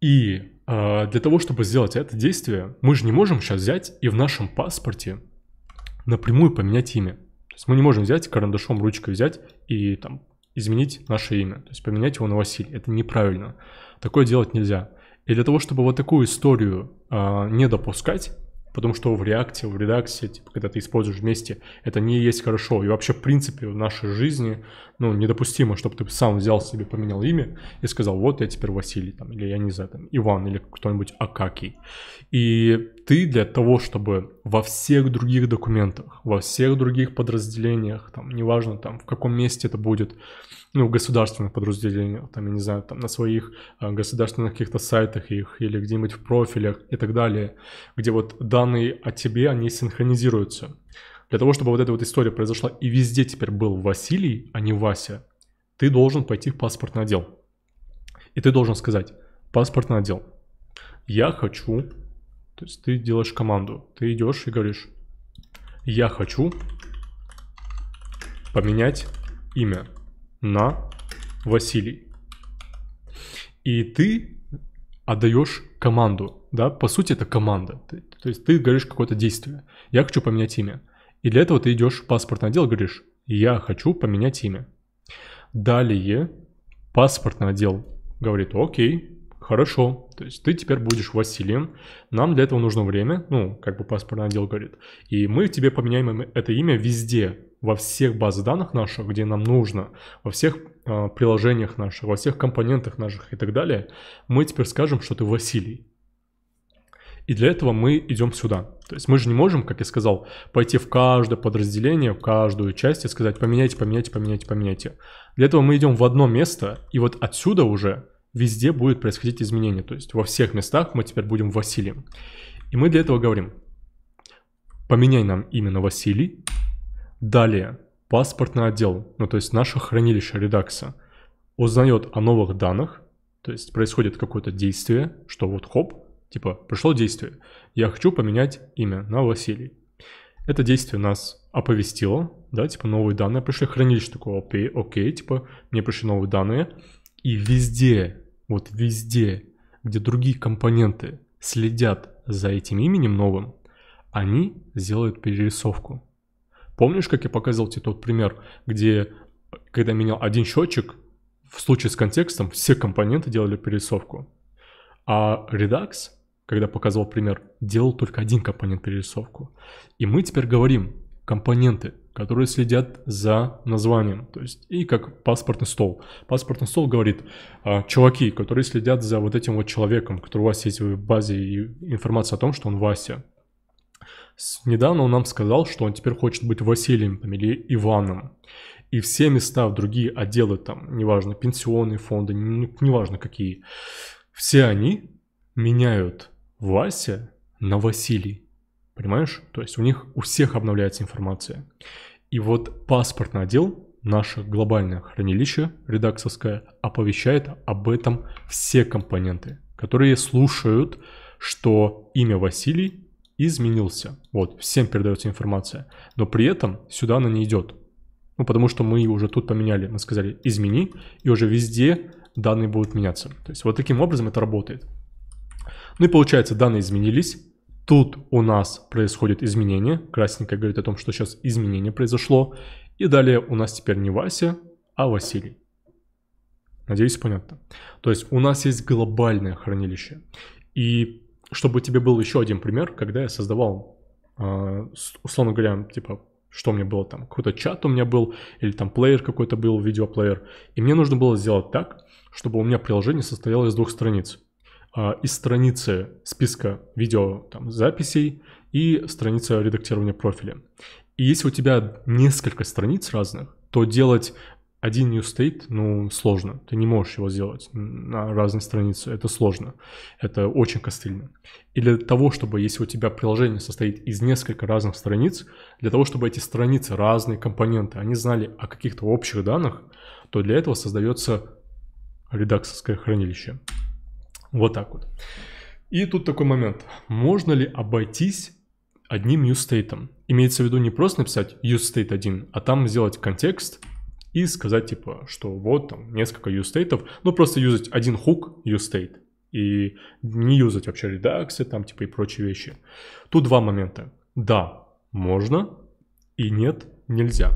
И э, для того, чтобы сделать это действие, мы же не можем сейчас взять и в нашем паспорте напрямую поменять имя. То есть мы не можем взять карандашом, ручкой взять и там изменить наше имя, то есть поменять его на Василий. Это неправильно. Такое делать нельзя. И для того, чтобы вот такую историю э, не допускать, Потому что в реакте, в редаксе, типа, когда ты используешь вместе, это не есть хорошо. И вообще, в принципе, в нашей жизни, ну, недопустимо, чтобы ты сам взял себе, поменял имя и сказал, вот я теперь Василий, там, или я не знаю, там, Иван, или кто-нибудь Акакий. И ты для того, чтобы во всех других документах, во всех других подразделениях, там, неважно, там, в каком месте это будет, ну, государственных подразделениях, там, я не знаю, там, на своих э, государственных каких-то сайтах их или где-нибудь в профилях и так далее, где вот данные о тебе, они синхронизируются. Для того, чтобы вот эта вот история произошла и везде теперь был Василий, а не Вася, ты должен пойти в паспортный отдел. И ты должен сказать, паспортный отдел, я хочу, то есть ты делаешь команду, ты идешь и говоришь, я хочу поменять имя на Василий. И ты отдаешь команду, да, по сути это команда, то есть ты говоришь какое-то действие, я хочу поменять имя, и для этого ты идешь в паспортный отдел, говоришь, я хочу поменять имя. Далее паспортный отдел говорит, окей, хорошо, то есть ты теперь будешь Василием, нам для этого нужно время, ну, как бы паспортный отдел говорит, и мы тебе поменяем это имя везде, во всех базах данных наших, где нам нужно, во всех э, приложениях наших, во всех компонентах наших и так далее, мы теперь скажем, что ты Василий. И для этого мы идем сюда. То есть мы же не можем, как я сказал, пойти в каждое подразделение, в каждую часть и сказать поменяйте, поменяйте, поменяйте, поменяйте. Для этого мы идем в одно место, и вот отсюда уже везде будет происходить изменение. То есть во всех местах мы теперь будем Василием. И мы для этого говорим, поменяй нам именно Василий, Далее, паспортный отдел, ну то есть наше хранилище редакса, узнает о новых данных, то есть происходит какое-то действие, что вот хоп, типа пришло действие, я хочу поменять имя на Василий. Это действие нас оповестило, да, типа новые данные, пришли хранилище такое, окей, окей, типа мне пришли новые данные, и везде, вот везде, где другие компоненты следят за этим именем новым, они сделают перерисовку. Помнишь, как я показывал тебе тот пример, где, когда менял один счетчик, в случае с контекстом все компоненты делали перерисовку. А Redux, когда показывал пример, делал только один компонент перерисовку. И мы теперь говорим компоненты, которые следят за названием, то есть и как паспортный стол. Паспортный стол говорит, а, чуваки, которые следят за вот этим вот человеком, который у вас есть в базе и информация о том, что он Вася, Недавно он нам сказал, что он теперь хочет быть Василием там, или Иваном. И все места в другие отделы, там, неважно, пенсионные фонды, неважно какие, все они меняют Вася на Василий. Понимаешь? То есть у них у всех обновляется информация. И вот паспортный отдел, наше глобальное хранилище редакторское, оповещает об этом все компоненты, которые слушают, что имя Василий изменился. Вот, всем передается информация. Но при этом сюда она не идет. Ну, потому что мы уже тут поменяли. Мы сказали «измени», и уже везде данные будут меняться. То есть вот таким образом это работает. Ну и получается, данные изменились. Тут у нас происходит изменение. Красненькое говорит о том, что сейчас изменение произошло. И далее у нас теперь не Вася, а Василий. Надеюсь, понятно. То есть у нас есть глобальное хранилище. И чтобы тебе был еще один пример, когда я создавал, э, условно говоря, типа, что у меня было там, какой-то чат у меня был, или там плеер какой-то был, видеоплеер, и мне нужно было сделать так, чтобы у меня приложение состояло из двух страниц. А, из страницы списка видео там, записей и страница редактирования профиля. И если у тебя несколько страниц разных, то делать один new state, ну, сложно. Ты не можешь его сделать на разные страницы. Это сложно. Это очень костыльно. И для того, чтобы, если у тебя приложение состоит из нескольких разных страниц, для того, чтобы эти страницы, разные компоненты, они знали о каких-то общих данных, то для этого создается редакторское хранилище. Вот так вот. И тут такой момент. Можно ли обойтись одним use state? Имеется в виду не просто написать use state 1, а там сделать контекст – и сказать, типа, что вот там несколько юзстейтов, ну просто юзать один хук юзстейт и не юзать вообще редаксы там, типа, и прочие вещи. Тут два момента. Да, можно, и нет, нельзя.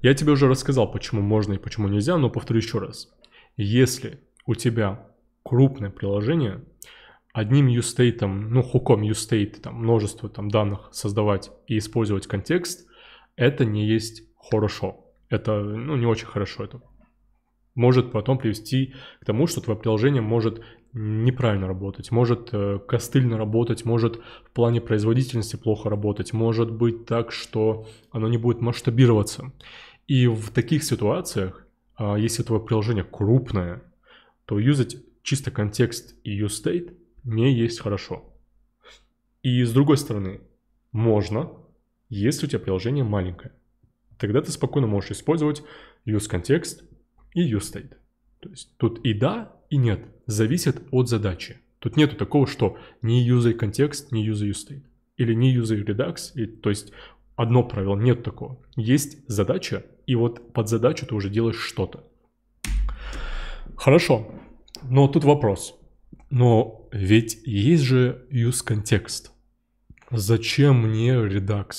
Я тебе уже рассказал, почему можно и почему нельзя, но повторю еще раз. Если у тебя крупное приложение, одним юстейтом, ну, хуком юстейт, там, множество там данных создавать и использовать контекст, это не есть хорошо. Это ну, не очень хорошо. Это может потом привести к тому, что твое приложение может неправильно работать, может э, костыльно работать, может в плане производительности плохо работать, может быть так, что оно не будет масштабироваться. И в таких ситуациях, а, если твое приложение крупное, то юзать чисто контекст и use state не есть хорошо. И с другой стороны, можно, если у тебя приложение маленькое тогда ты спокойно можешь использовать use context и use state. То есть тут и да, и нет, зависит от задачи. Тут нету такого, что не use context, не юзай use state. Или не use Redux, и, то есть одно правило, нет такого. Есть задача, и вот под задачу ты уже делаешь что-то. Хорошо, но тут вопрос. Но ведь есть же use context, Зачем мне Redux,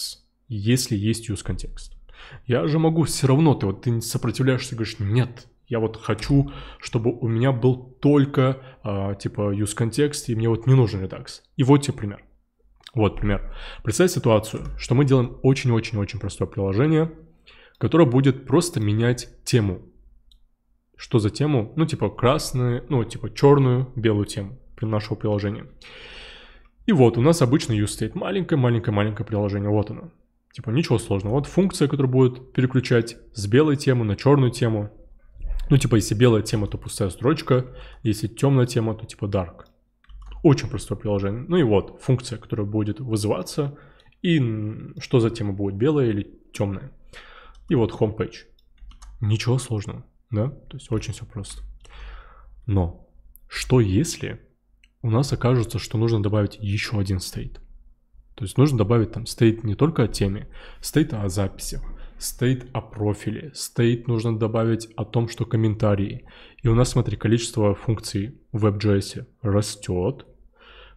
если есть use context? Я же могу все равно, ты вот ты сопротивляешься, говоришь, нет, я вот хочу, чтобы у меня был только э, типа use контекст, и мне вот не нужен Redux. И вот тебе пример. Вот пример. Представь ситуацию, что мы делаем очень-очень-очень простое приложение, которое будет просто менять тему. Что за тему? Ну, типа красную, ну, типа черную, белую тему при нашего приложения. И вот у нас обычно use state маленькое, маленькое, маленькое приложение. Вот оно. Типа ничего сложного. Вот функция, которая будет переключать с белой темы на черную тему. Ну типа если белая тема, то пустая строчка. Если темная тема, то типа dark. Очень простое приложение. Ну и вот функция, которая будет вызываться. И что за тема будет, белая или темная. И вот homepage. Ничего сложного, да? То есть очень все просто. Но что если у нас окажется, что нужно добавить еще один стейт? То есть нужно добавить там стейт не только о теме, стейт о записях, стейт о профиле, стейт нужно добавить о том, что комментарии. И у нас, смотри, количество функций в WebJS растет,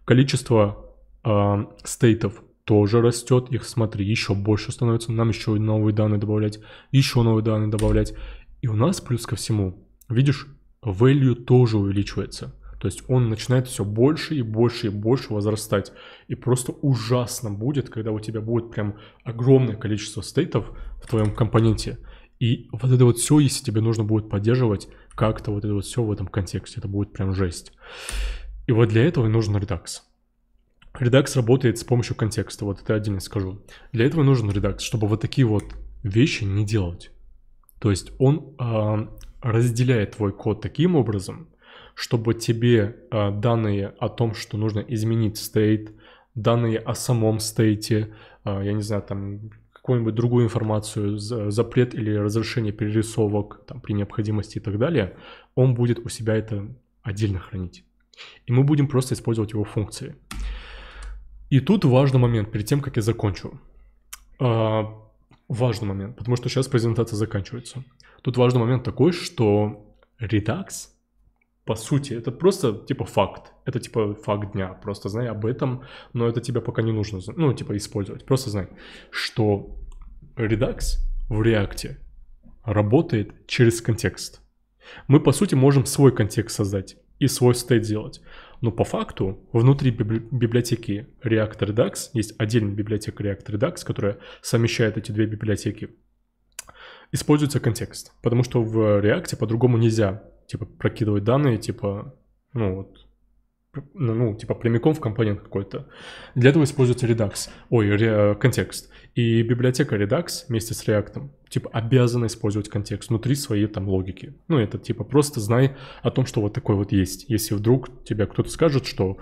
количество э, стейтов тоже растет, их, смотри, еще больше становится, нам еще новые данные добавлять, еще новые данные добавлять. И у нас плюс ко всему, видишь, value тоже увеличивается. То есть он начинает все больше и больше и больше возрастать. И просто ужасно будет, когда у тебя будет прям огромное количество стейтов в твоем компоненте. И вот это вот все, если тебе нужно будет поддерживать как-то вот это вот все в этом контексте, это будет прям жесть. И вот для этого и нужен Redux. Redux работает с помощью контекста, вот это отдельно скажу. Для этого нужен Redux, чтобы вот такие вот вещи не делать. То есть он э, разделяет твой код таким образом, чтобы тебе э, данные о том, что нужно изменить стейт, данные о самом стейте, э, я не знаю, там какую-нибудь другую информацию, запрет или разрешение перерисовок там, при необходимости и так далее, он будет у себя это отдельно хранить. И мы будем просто использовать его функции. И тут важный момент, перед тем, как я закончу. Э, важный момент, потому что сейчас презентация заканчивается. Тут важный момент такой, что Redux по сути, это просто, типа, факт. Это, типа, факт дня. Просто знай об этом, но это тебе пока не нужно, ну, типа, использовать. Просто знай, что Redux в React работает через контекст. Мы, по сути, можем свой контекст создать и свой стейт сделать. Но по факту внутри библиотеки React Redux есть отдельная библиотека React Redux, которая совмещает эти две библиотеки. Используется контекст, потому что в React по-другому нельзя типа, прокидывать данные, типа, ну вот, ну, ну, типа прямиком в компонент какой-то. Для этого используется Redux, ой, re, э, контекст. И библиотека Redux вместе с React, типа, обязана использовать контекст внутри своей там логики. Ну, это типа просто знай о том, что вот такой вот есть. Если вдруг тебя кто-то скажет, что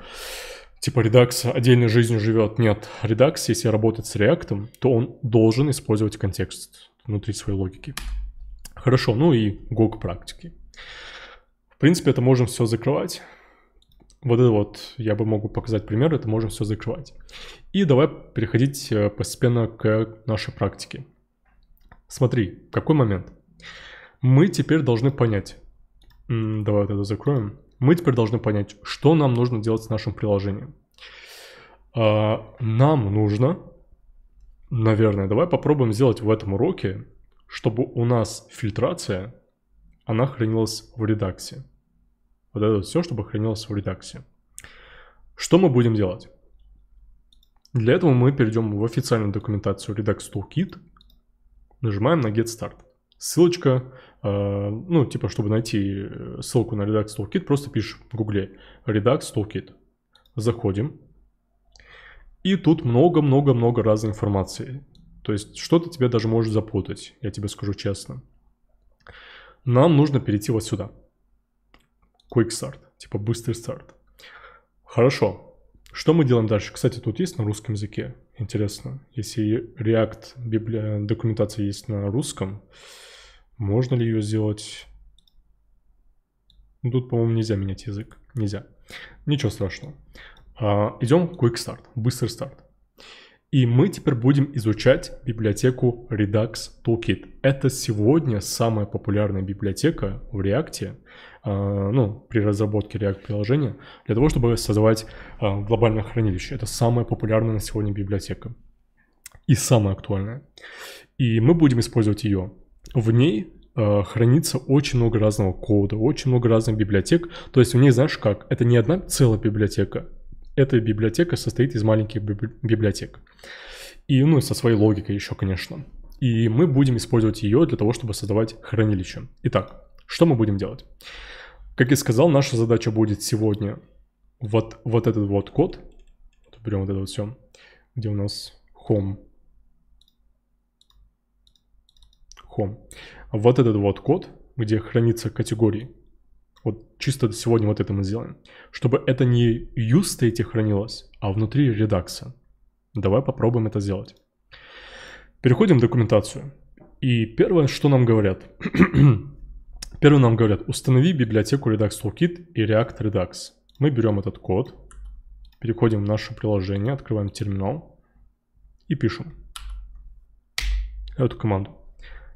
типа Redux отдельной жизнью живет, нет, Redux, если работать с React, то он должен использовать контекст внутри своей логики. Хорошо, ну и Go к практике принципе, это можем все закрывать. Вот это вот, я бы могу показать пример, это можем все закрывать. И давай переходить э, постепенно к нашей практике. Смотри, какой момент. Мы теперь должны понять, давай вот это закроем, мы теперь должны понять, что нам нужно делать с нашим приложением. А, нам нужно, наверное, давай попробуем сделать в этом уроке, чтобы у нас фильтрация, она хранилась в редакции. Вот это вот все, чтобы хранилось в редаксе. Что мы будем делать? Для этого мы перейдем в официальную документацию Redux Toolkit, нажимаем на Get Start. Ссылочка, э, ну, типа, чтобы найти э, ссылку на Redux Toolkit, просто пишешь в гугле Redux Toolkit. Заходим. И тут много-много-много разной информации. То есть что-то тебя даже может запутать, я тебе скажу честно. Нам нужно перейти вот сюда. Quick Start, типа быстрый старт. Хорошо. Что мы делаем дальше? Кстати, тут есть на русском языке. Интересно. Если React библия, документация есть на русском, можно ли ее сделать... Ну, тут, по-моему, нельзя менять язык. Нельзя. Ничего страшного. А, идем Quick Start, быстрый старт. И мы теперь будем изучать библиотеку Redux Toolkit. Это сегодня самая популярная библиотека в React. Э, ну, при разработке React-приложения для того, чтобы создавать э, глобальное хранилище. Это самая популярная на сегодня библиотека и самая актуальная. И мы будем использовать ее. В ней э, хранится очень много разного кода, очень много разных библиотек. То есть в ней, знаешь как, это не одна целая библиотека. Эта библиотека состоит из маленьких библиотек. И, ну, со своей логикой еще, конечно. И мы будем использовать ее для того, чтобы создавать хранилище. Итак, что мы будем делать? Как я сказал, наша задача будет сегодня вот, вот этот вот код, берем вот это вот все, где у нас home, home. Вот этот вот код, где хранится категории. Вот чисто сегодня вот это мы сделаем. Чтобы это не use state хранилось, а внутри редакса. Давай попробуем это сделать. Переходим в документацию. И первое, что нам говорят. Первым нам говорят, установи библиотеку Redux Toolkit и React Redux. Мы берем этот код, переходим в наше приложение, открываем терминал и пишем эту команду.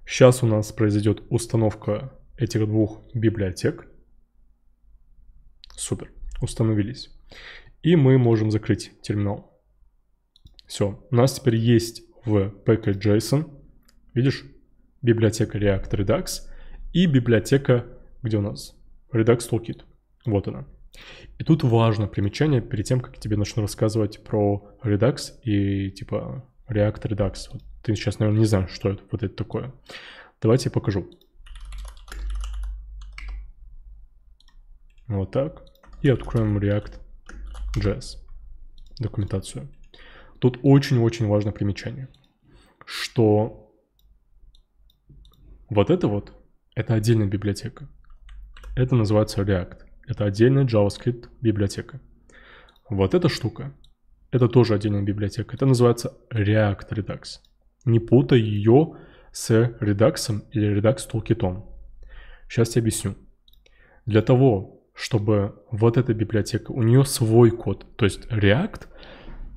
Сейчас у нас произойдет установка этих двух библиотек. Супер, установились. И мы можем закрыть терминал. Все, у нас теперь есть в package.json, видишь, библиотека React Redux – и библиотека, где у нас Redux Toolkit. Вот она. И тут важно примечание перед тем, как я тебе начну рассказывать про Redux и типа React Redux. Вот ты сейчас, наверное, не знаешь, что это, вот это такое. Давайте я покажу. Вот так. И откроем React JS документацию. Тут очень-очень важно примечание, что вот это вот это отдельная библиотека. Это называется React. Это отдельная JavaScript библиотека. Вот эта штука, это тоже отдельная библиотека. Это называется React Redux. Не путай ее с Redux или Redux Toolkit. Сейчас я объясню. Для того, чтобы вот эта библиотека, у нее свой код. То есть React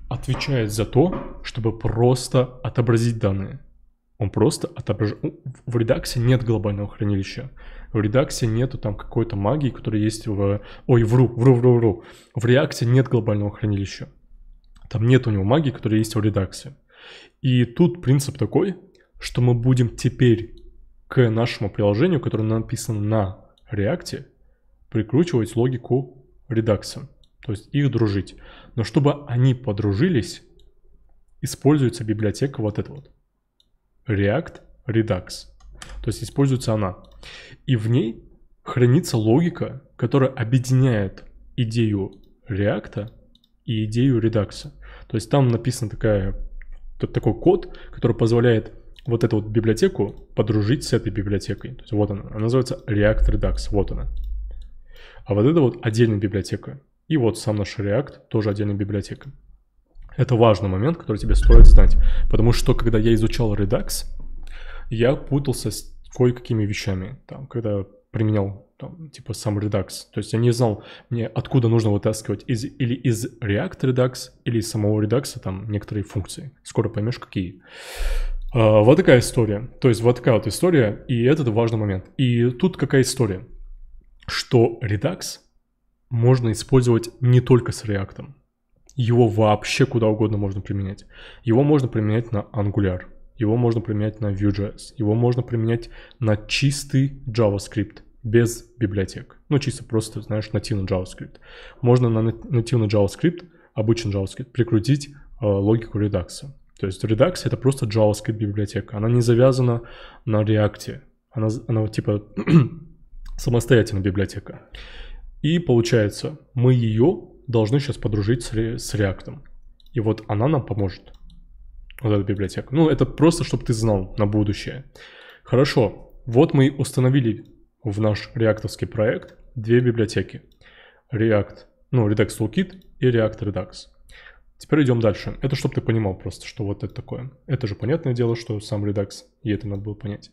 отвечает за то, чтобы просто отобразить данные. Он просто отображает... Ну, в редаксе нет глобального хранилища. В редаксе нету там какой-то магии, которая есть в... Ой, вру, вру, вру, вру. В реакте нет глобального хранилища. Там нет у него магии, которая есть в редаксе. И тут принцип такой, что мы будем теперь к нашему приложению, которое написано на реакте, прикручивать логику редакса. То есть их дружить. Но чтобы они подружились, используется библиотека вот эта вот. React Redux. То есть используется она. И в ней хранится логика, которая объединяет идею React и идею Redux. То есть там написан такая, такой код, который позволяет вот эту вот библиотеку подружить с этой библиотекой. То есть вот она, она называется React Redux, вот она. А вот это вот отдельная библиотека. И вот сам наш React тоже отдельная библиотека. Это важный момент, который тебе стоит знать. Потому что, когда я изучал Redux, я путался с кое-какими вещами. Там, когда применял там, типа сам Redux. То есть я не знал, мне откуда нужно вытаскивать из, или из React Redux, или из самого Redux там некоторые функции. Скоро поймешь, какие. А, вот такая история. То есть вот такая вот история, и этот важный момент. И тут какая история? Что Redux можно использовать не только с React его вообще куда угодно можно применять. Его можно применять на Angular, его можно применять на Vue.js, его можно применять на чистый JavaScript без библиотек. Ну, чисто просто, знаешь, нативный JavaScript. Можно на нативный JavaScript, обычный JavaScript, прикрутить э, логику редакса. То есть Redux — это просто JavaScript библиотека. Она не завязана на React. Она, она типа самостоятельная библиотека. И получается, мы ее должны сейчас подружить с, с React. И вот она нам поможет. Вот эта библиотека. Ну, это просто, чтобы ты знал на будущее. Хорошо, вот мы установили в наш реакторский проект две библиотеки. React, ну, Redux Toolkit и React Redux. Теперь идем дальше. Это чтобы ты понимал просто, что вот это такое. Это же понятное дело, что сам Redux, и это надо было понять.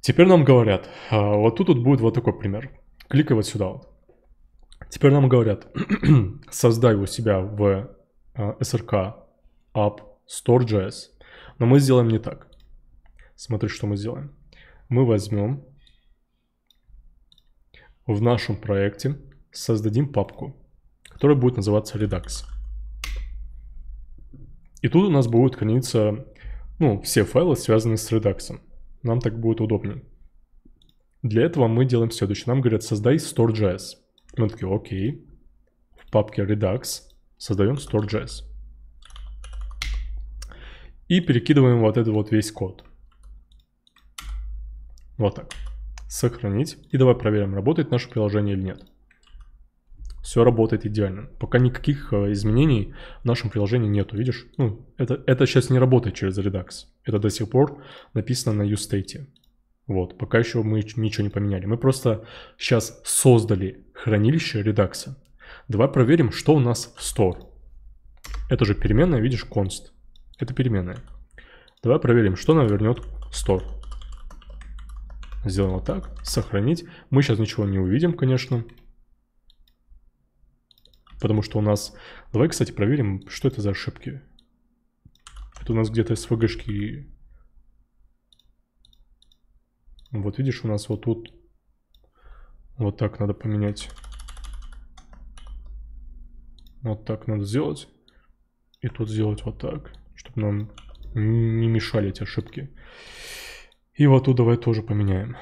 Теперь нам говорят, а, вот тут вот будет вот такой пример. Кликай вот сюда вот. Теперь нам говорят, создай у себя в SRK э, app store.js. Но мы сделаем не так. Смотри, что мы сделаем. Мы возьмем в нашем проекте, создадим папку, которая будет называться Redux. И тут у нас будут храниться ну, все файлы, связанные с Redux. Нам так будет удобнее. Для этого мы делаем следующее. Нам говорят, создай store.js. Мы такие, окей. В папке Redux создаем store.js. И перекидываем вот этот вот весь код. Вот так. Сохранить. И давай проверим, работает наше приложение или нет. Все работает идеально. Пока никаких э, изменений в нашем приложении нету, видишь? Ну, это, это сейчас не работает через Redux. Это до сих пор написано на UseState. Вот, пока еще мы ничего не поменяли. Мы просто сейчас создали хранилище редакса. Давай проверим, что у нас в store. Это же переменная, видишь, const. Это переменная. Давай проверим, что она вернет store. Сделано так. Сохранить. Мы сейчас ничего не увидим, конечно. Потому что у нас... Давай, кстати, проверим, что это за ошибки. Это у нас где-то svg-шки... Вот видишь, у нас вот тут вот так надо поменять. Вот так надо сделать. И тут сделать вот так, чтобы нам не мешали эти ошибки. И вот тут давай тоже поменяем.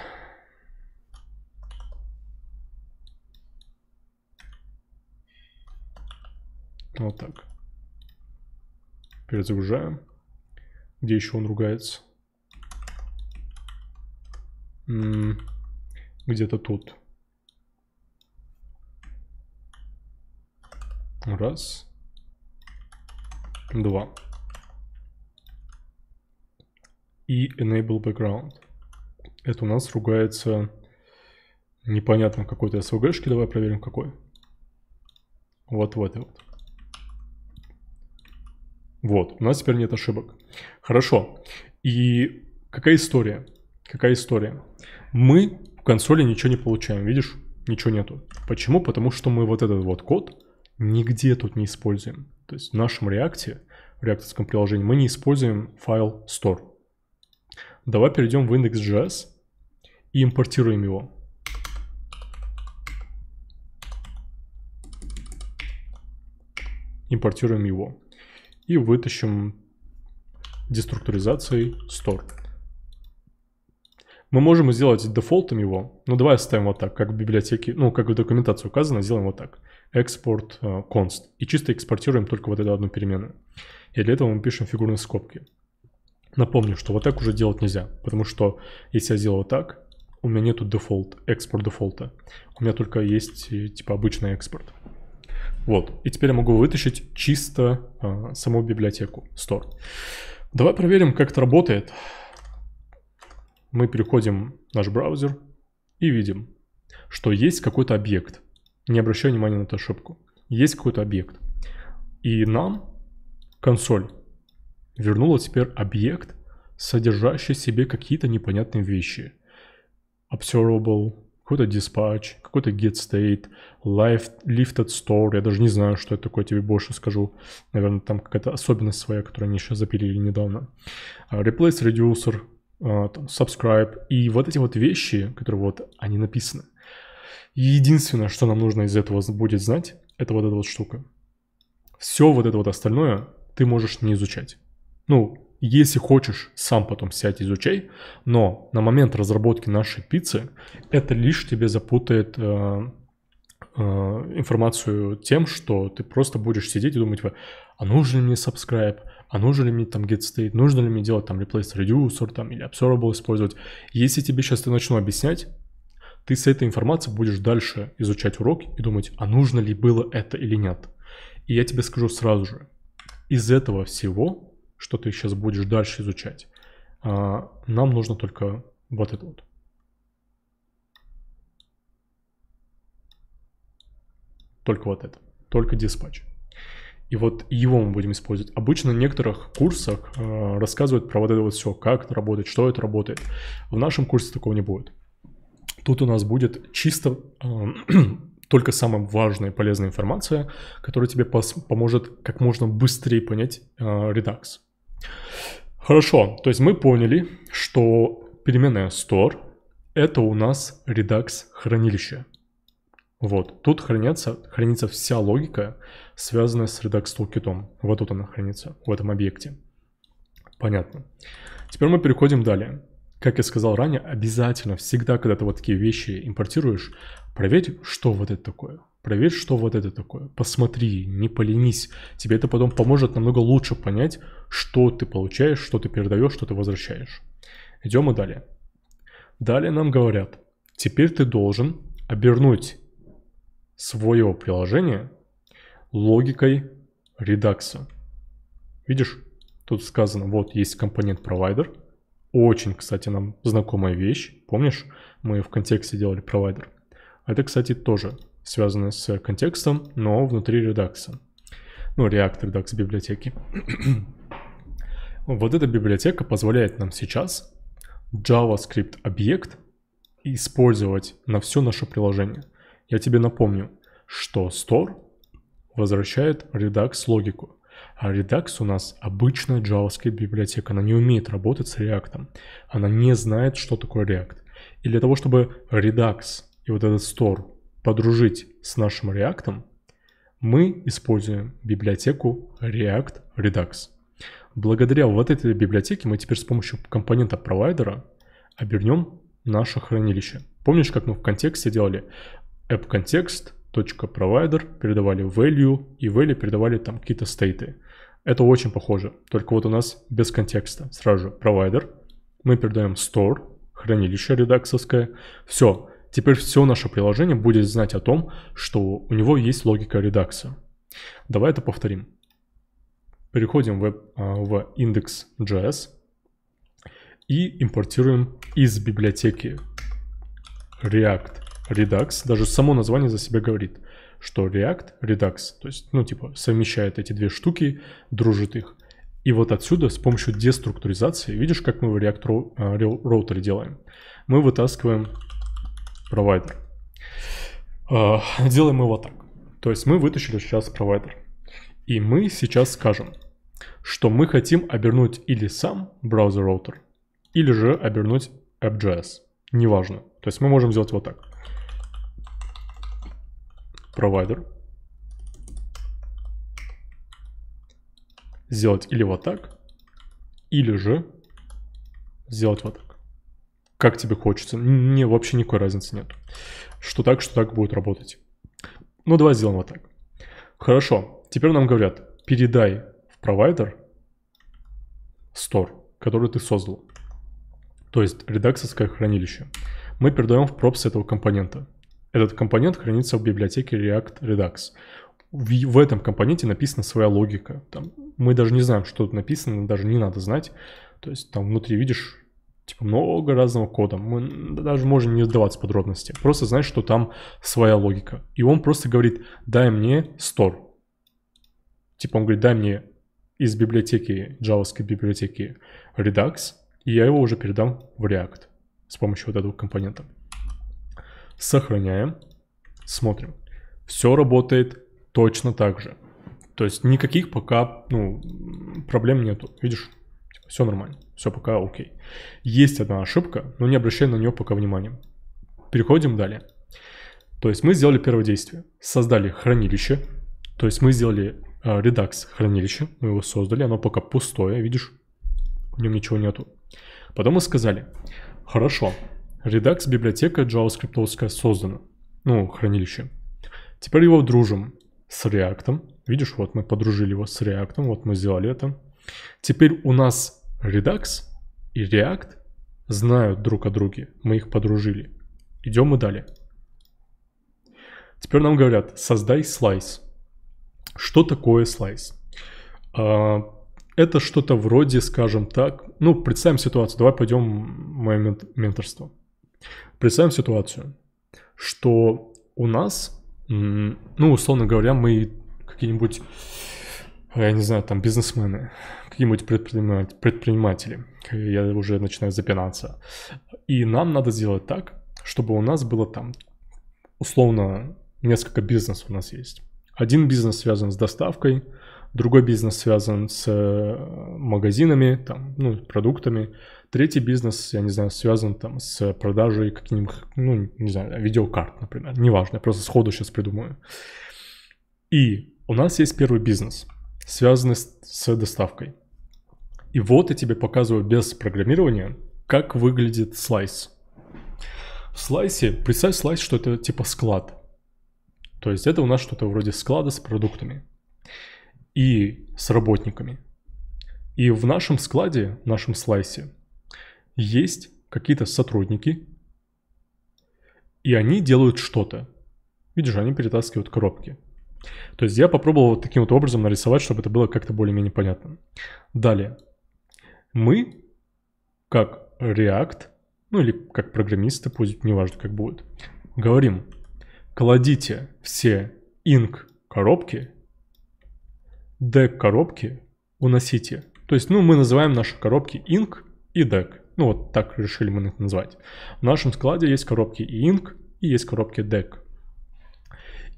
Вот так. Перезагружаем. Где еще он ругается? Где-то тут. Раз. Два. И enable background. Это у нас ругается непонятно какой-то SVG-шки. Давай проверим какой. Вот в этой вот. Вот, у нас теперь нет ошибок. Хорошо. И какая история? Какая история? Мы в консоли ничего не получаем, видишь? Ничего нету. Почему? Потому что мы вот этот вот код нигде тут не используем. То есть в нашем React, в реакторском приложении, мы не используем файл store. Давай перейдем в index.js и импортируем его. Импортируем его. И вытащим деструктуризацией store. Мы можем сделать дефолтом его, но давай оставим вот так, как в библиотеке, ну, как в документации указано, сделаем вот так экспорт const. Э, и чисто экспортируем только вот эту одну переменную. И для этого мы пишем фигурные скобки. Напомню, что вот так уже делать нельзя, потому что если я сделаю вот так, у меня нету дефолт, экспорт дефолта. У меня только есть э, типа обычный экспорт. Вот, и теперь я могу вытащить чисто а, саму библиотеку store. Давай проверим, как это работает. Мы переходим в наш браузер и видим, что есть какой-то объект не обращаю внимания на эту ошибку. Есть какой-то объект. И нам консоль вернула теперь объект, содержащий в себе какие-то непонятные вещи. Observable, какой-то dispatch, какой-то get state, life, lifted store, я даже не знаю, что это такое, тебе больше скажу. Наверное, там какая-то особенность своя, которую они еще запилили недавно. А, replace reducer, а, subscribe. И вот эти вот вещи, которые вот, они написаны – единственное, что нам нужно из этого будет знать, это вот эта вот штука. Все вот это вот остальное ты можешь не изучать. Ну, если хочешь, сам потом сядь изучай, но на момент разработки нашей пиццы это лишь тебе запутает э, э, информацию тем, что ты просто будешь сидеть и думать, а нужен ли мне subscribe, а нужен ли мне там get state, нужно ли мне делать там replace reducer там или observable использовать. Если тебе сейчас ты начну объяснять, ты с этой информацией будешь дальше изучать урок и думать, а нужно ли было это или нет. И я тебе скажу сразу же, из этого всего, что ты сейчас будешь дальше изучать, а, нам нужно только вот это вот. Только вот это. Только диспатч. И вот его мы будем использовать. Обычно на некоторых курсах э, рассказывают про вот это вот все, как это работает, что это работает. В нашем курсе такого не будет. Тут у нас будет чисто эм, только самая важная и полезная информация, которая тебе поможет как можно быстрее понять Redux. Э, Хорошо, то есть мы поняли, что переменная store — это у нас Redux хранилище. Вот, тут хранится хранится вся логика, связанная с Redux Toolkit. Вот тут она хранится, в этом объекте. Понятно. Теперь мы переходим далее как я сказал ранее, обязательно всегда, когда ты вот такие вещи импортируешь, проверь, что вот это такое. Проверь, что вот это такое. Посмотри, не поленись. Тебе это потом поможет намного лучше понять, что ты получаешь, что ты передаешь, что ты возвращаешь. Идем и далее. Далее нам говорят, теперь ты должен обернуть свое приложение логикой редакса. Видишь, тут сказано, вот есть компонент провайдер – очень, кстати, нам знакомая вещь. Помнишь, мы в контексте делали провайдер. Это, кстати, тоже связано с контекстом, но внутри редакса. Ну, React Redux библиотеки. вот эта библиотека позволяет нам сейчас JavaScript объект использовать на все наше приложение. Я тебе напомню, что store возвращает Redux логику. А Redux у нас обычная JavaScript библиотека, она не умеет работать с React. Она не знает, что такое React. И для того, чтобы Redux и вот этот store подружить с нашим React, мы используем библиотеку React Redux. Благодаря вот этой библиотеке мы теперь с помощью компонента провайдера обернем наше хранилище. Помнишь, как мы в контексте делали app context, .provider, передавали value, и value передавали там какие-то стейты. Это очень похоже, только вот у нас без контекста. Сразу же провайдер, мы передаем store, хранилище редаксовское. Все, теперь все наше приложение будет знать о том, что у него есть логика редакса. Давай это повторим. Переходим в, а, в index.js и импортируем из библиотеки React Redux. Даже само название за себя говорит что React, Redux, то есть, ну, типа, совмещает эти две штуки, дружит их. И вот отсюда с помощью деструктуризации, видишь, как мы в React э, Router делаем? Мы вытаскиваем провайдер. Э, делаем его так. То есть мы вытащили сейчас провайдер. И мы сейчас скажем, что мы хотим обернуть или сам браузер роутер, или же обернуть app.js. Неважно. То есть мы можем сделать вот так провайдер. Сделать или вот так, или же сделать вот так. Как тебе хочется. Не, вообще никакой разницы нет. Что так, что так будет работать. Ну, давай сделаем вот так. Хорошо. Теперь нам говорят, передай в провайдер store, который ты создал. То есть редакторское хранилище. Мы передаем в пропс этого компонента. Этот компонент хранится в библиотеке React Redux. В, в этом компоненте написана своя логика. Там, мы даже не знаем, что тут написано, даже не надо знать. То есть там внутри видишь типа много разного кода. Мы даже можем не сдаваться подробности. Просто знать, что там своя логика. И он просто говорит, дай мне store. Типа он говорит, дай мне из библиотеки, JavaScript библиотеки Redux, и я его уже передам в React с помощью вот этого компонента сохраняем, смотрим. Все работает точно так же. То есть никаких пока ну, проблем нету. Видишь, типа, все нормально, все пока окей. Есть одна ошибка, но не обращай на нее пока внимания. Переходим далее. То есть мы сделали первое действие. Создали хранилище. То есть мы сделали Redux э, хранилище. Мы его создали. Оно пока пустое, видишь? В нем ничего нету. Потом мы сказали, хорошо, Redux библиотека JavaScript создана, ну, хранилище. Теперь его дружим с React. Видишь, вот мы подружили его с React, вот мы сделали это. Теперь у нас Redux и React знают друг о друге, мы их подружили. Идем мы далее. Теперь нам говорят, создай слайс. Что такое слайс? А, это что-то вроде, скажем так, ну, представим ситуацию, давай пойдем в мое менторство. Представим ситуацию, что у нас, ну, условно говоря, мы какие-нибудь, э, я не знаю, там, бизнесмены, какие-нибудь предприниматели, э, я уже начинаю запинаться, и нам надо сделать так, чтобы у нас было там, условно, несколько бизнесов у нас есть. Один бизнес связан с доставкой, другой бизнес связан с э, магазинами, там, ну, продуктами, Третий бизнес, я не знаю, связан там с продажей каких-нибудь, ну, не знаю, видеокарт, например. Неважно, я просто сходу сейчас придумаю. И у нас есть первый бизнес, связанный с, с доставкой. И вот я тебе показываю без программирования, как выглядит слайс. В слайсе, представь слайс, что это типа склад. То есть это у нас что-то вроде склада с продуктами и с работниками. И в нашем складе, в нашем слайсе, есть какие-то сотрудники, и они делают что-то. Видишь, они перетаскивают коробки. То есть я попробовал вот таким вот образом нарисовать, чтобы это было как-то более-менее понятно. Далее. Мы, как React, ну или как программисты, пусть неважно как будет, говорим, кладите все инк коробки, дек коробки уносите. То есть, ну, мы называем наши коробки инк и дек. Ну вот так решили мы их назвать. В нашем складе есть коробки EINC и есть коробки DEC.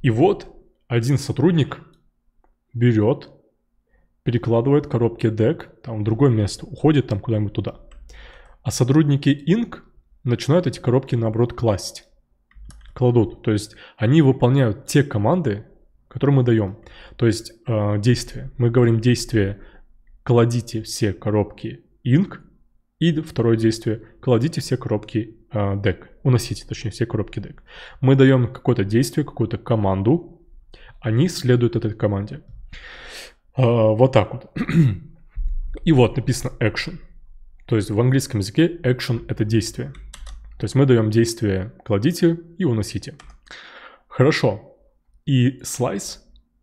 И вот один сотрудник берет, перекладывает коробки DEC там в другое место, уходит там куда-нибудь туда. А сотрудники INC начинают эти коробки наоборот класть. Кладут. То есть они выполняют те команды, которые мы даем. То есть э, действия. Мы говорим действие «кладите все коробки INC», и второе действие. Кладите все коробки дек. А, уносите, точнее, все коробки дек. Мы даем какое-то действие, какую-то команду. Они следуют этой команде. А, вот так вот. И вот написано action. То есть в английском языке action это действие. То есть мы даем действие кладите и уносите. Хорошо. И slice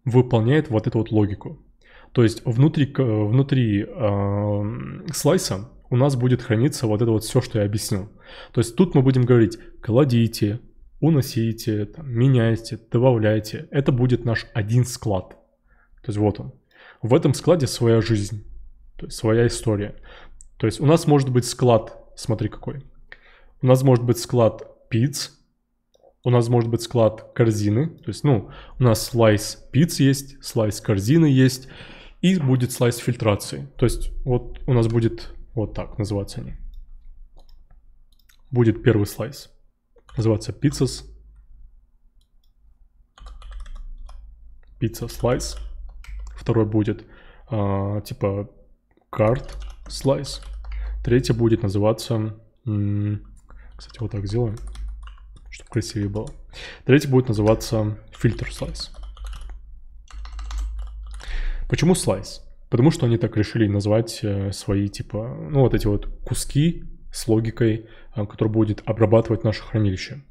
выполняет вот эту вот логику. То есть внутри, внутри э, слайса у нас будет храниться вот это вот все, что я объяснил. То есть тут мы будем говорить «кладите», «уносите», там, «меняйте», «добавляйте». Это будет наш один склад. То есть вот он. В этом складе своя жизнь, то есть своя история. То есть у нас может быть склад, смотри какой. У нас может быть склад пиц, у нас может быть склад корзины, то есть, ну, у нас слайс пиц есть, слайс корзины есть, и будет слайс фильтрации. То есть вот у нас будет вот так называются они. Будет первый слайс. Называться pizzas. Pizza slice. Второй будет э, типа card slice. Третий будет называться... Кстати, вот так сделаем, чтобы красивее было. Третий будет называться фильтр слайс. Почему слайс? Потому что они так решили назвать э, свои, типа, ну, вот эти вот куски с логикой, э, который будет обрабатывать наше хранилище.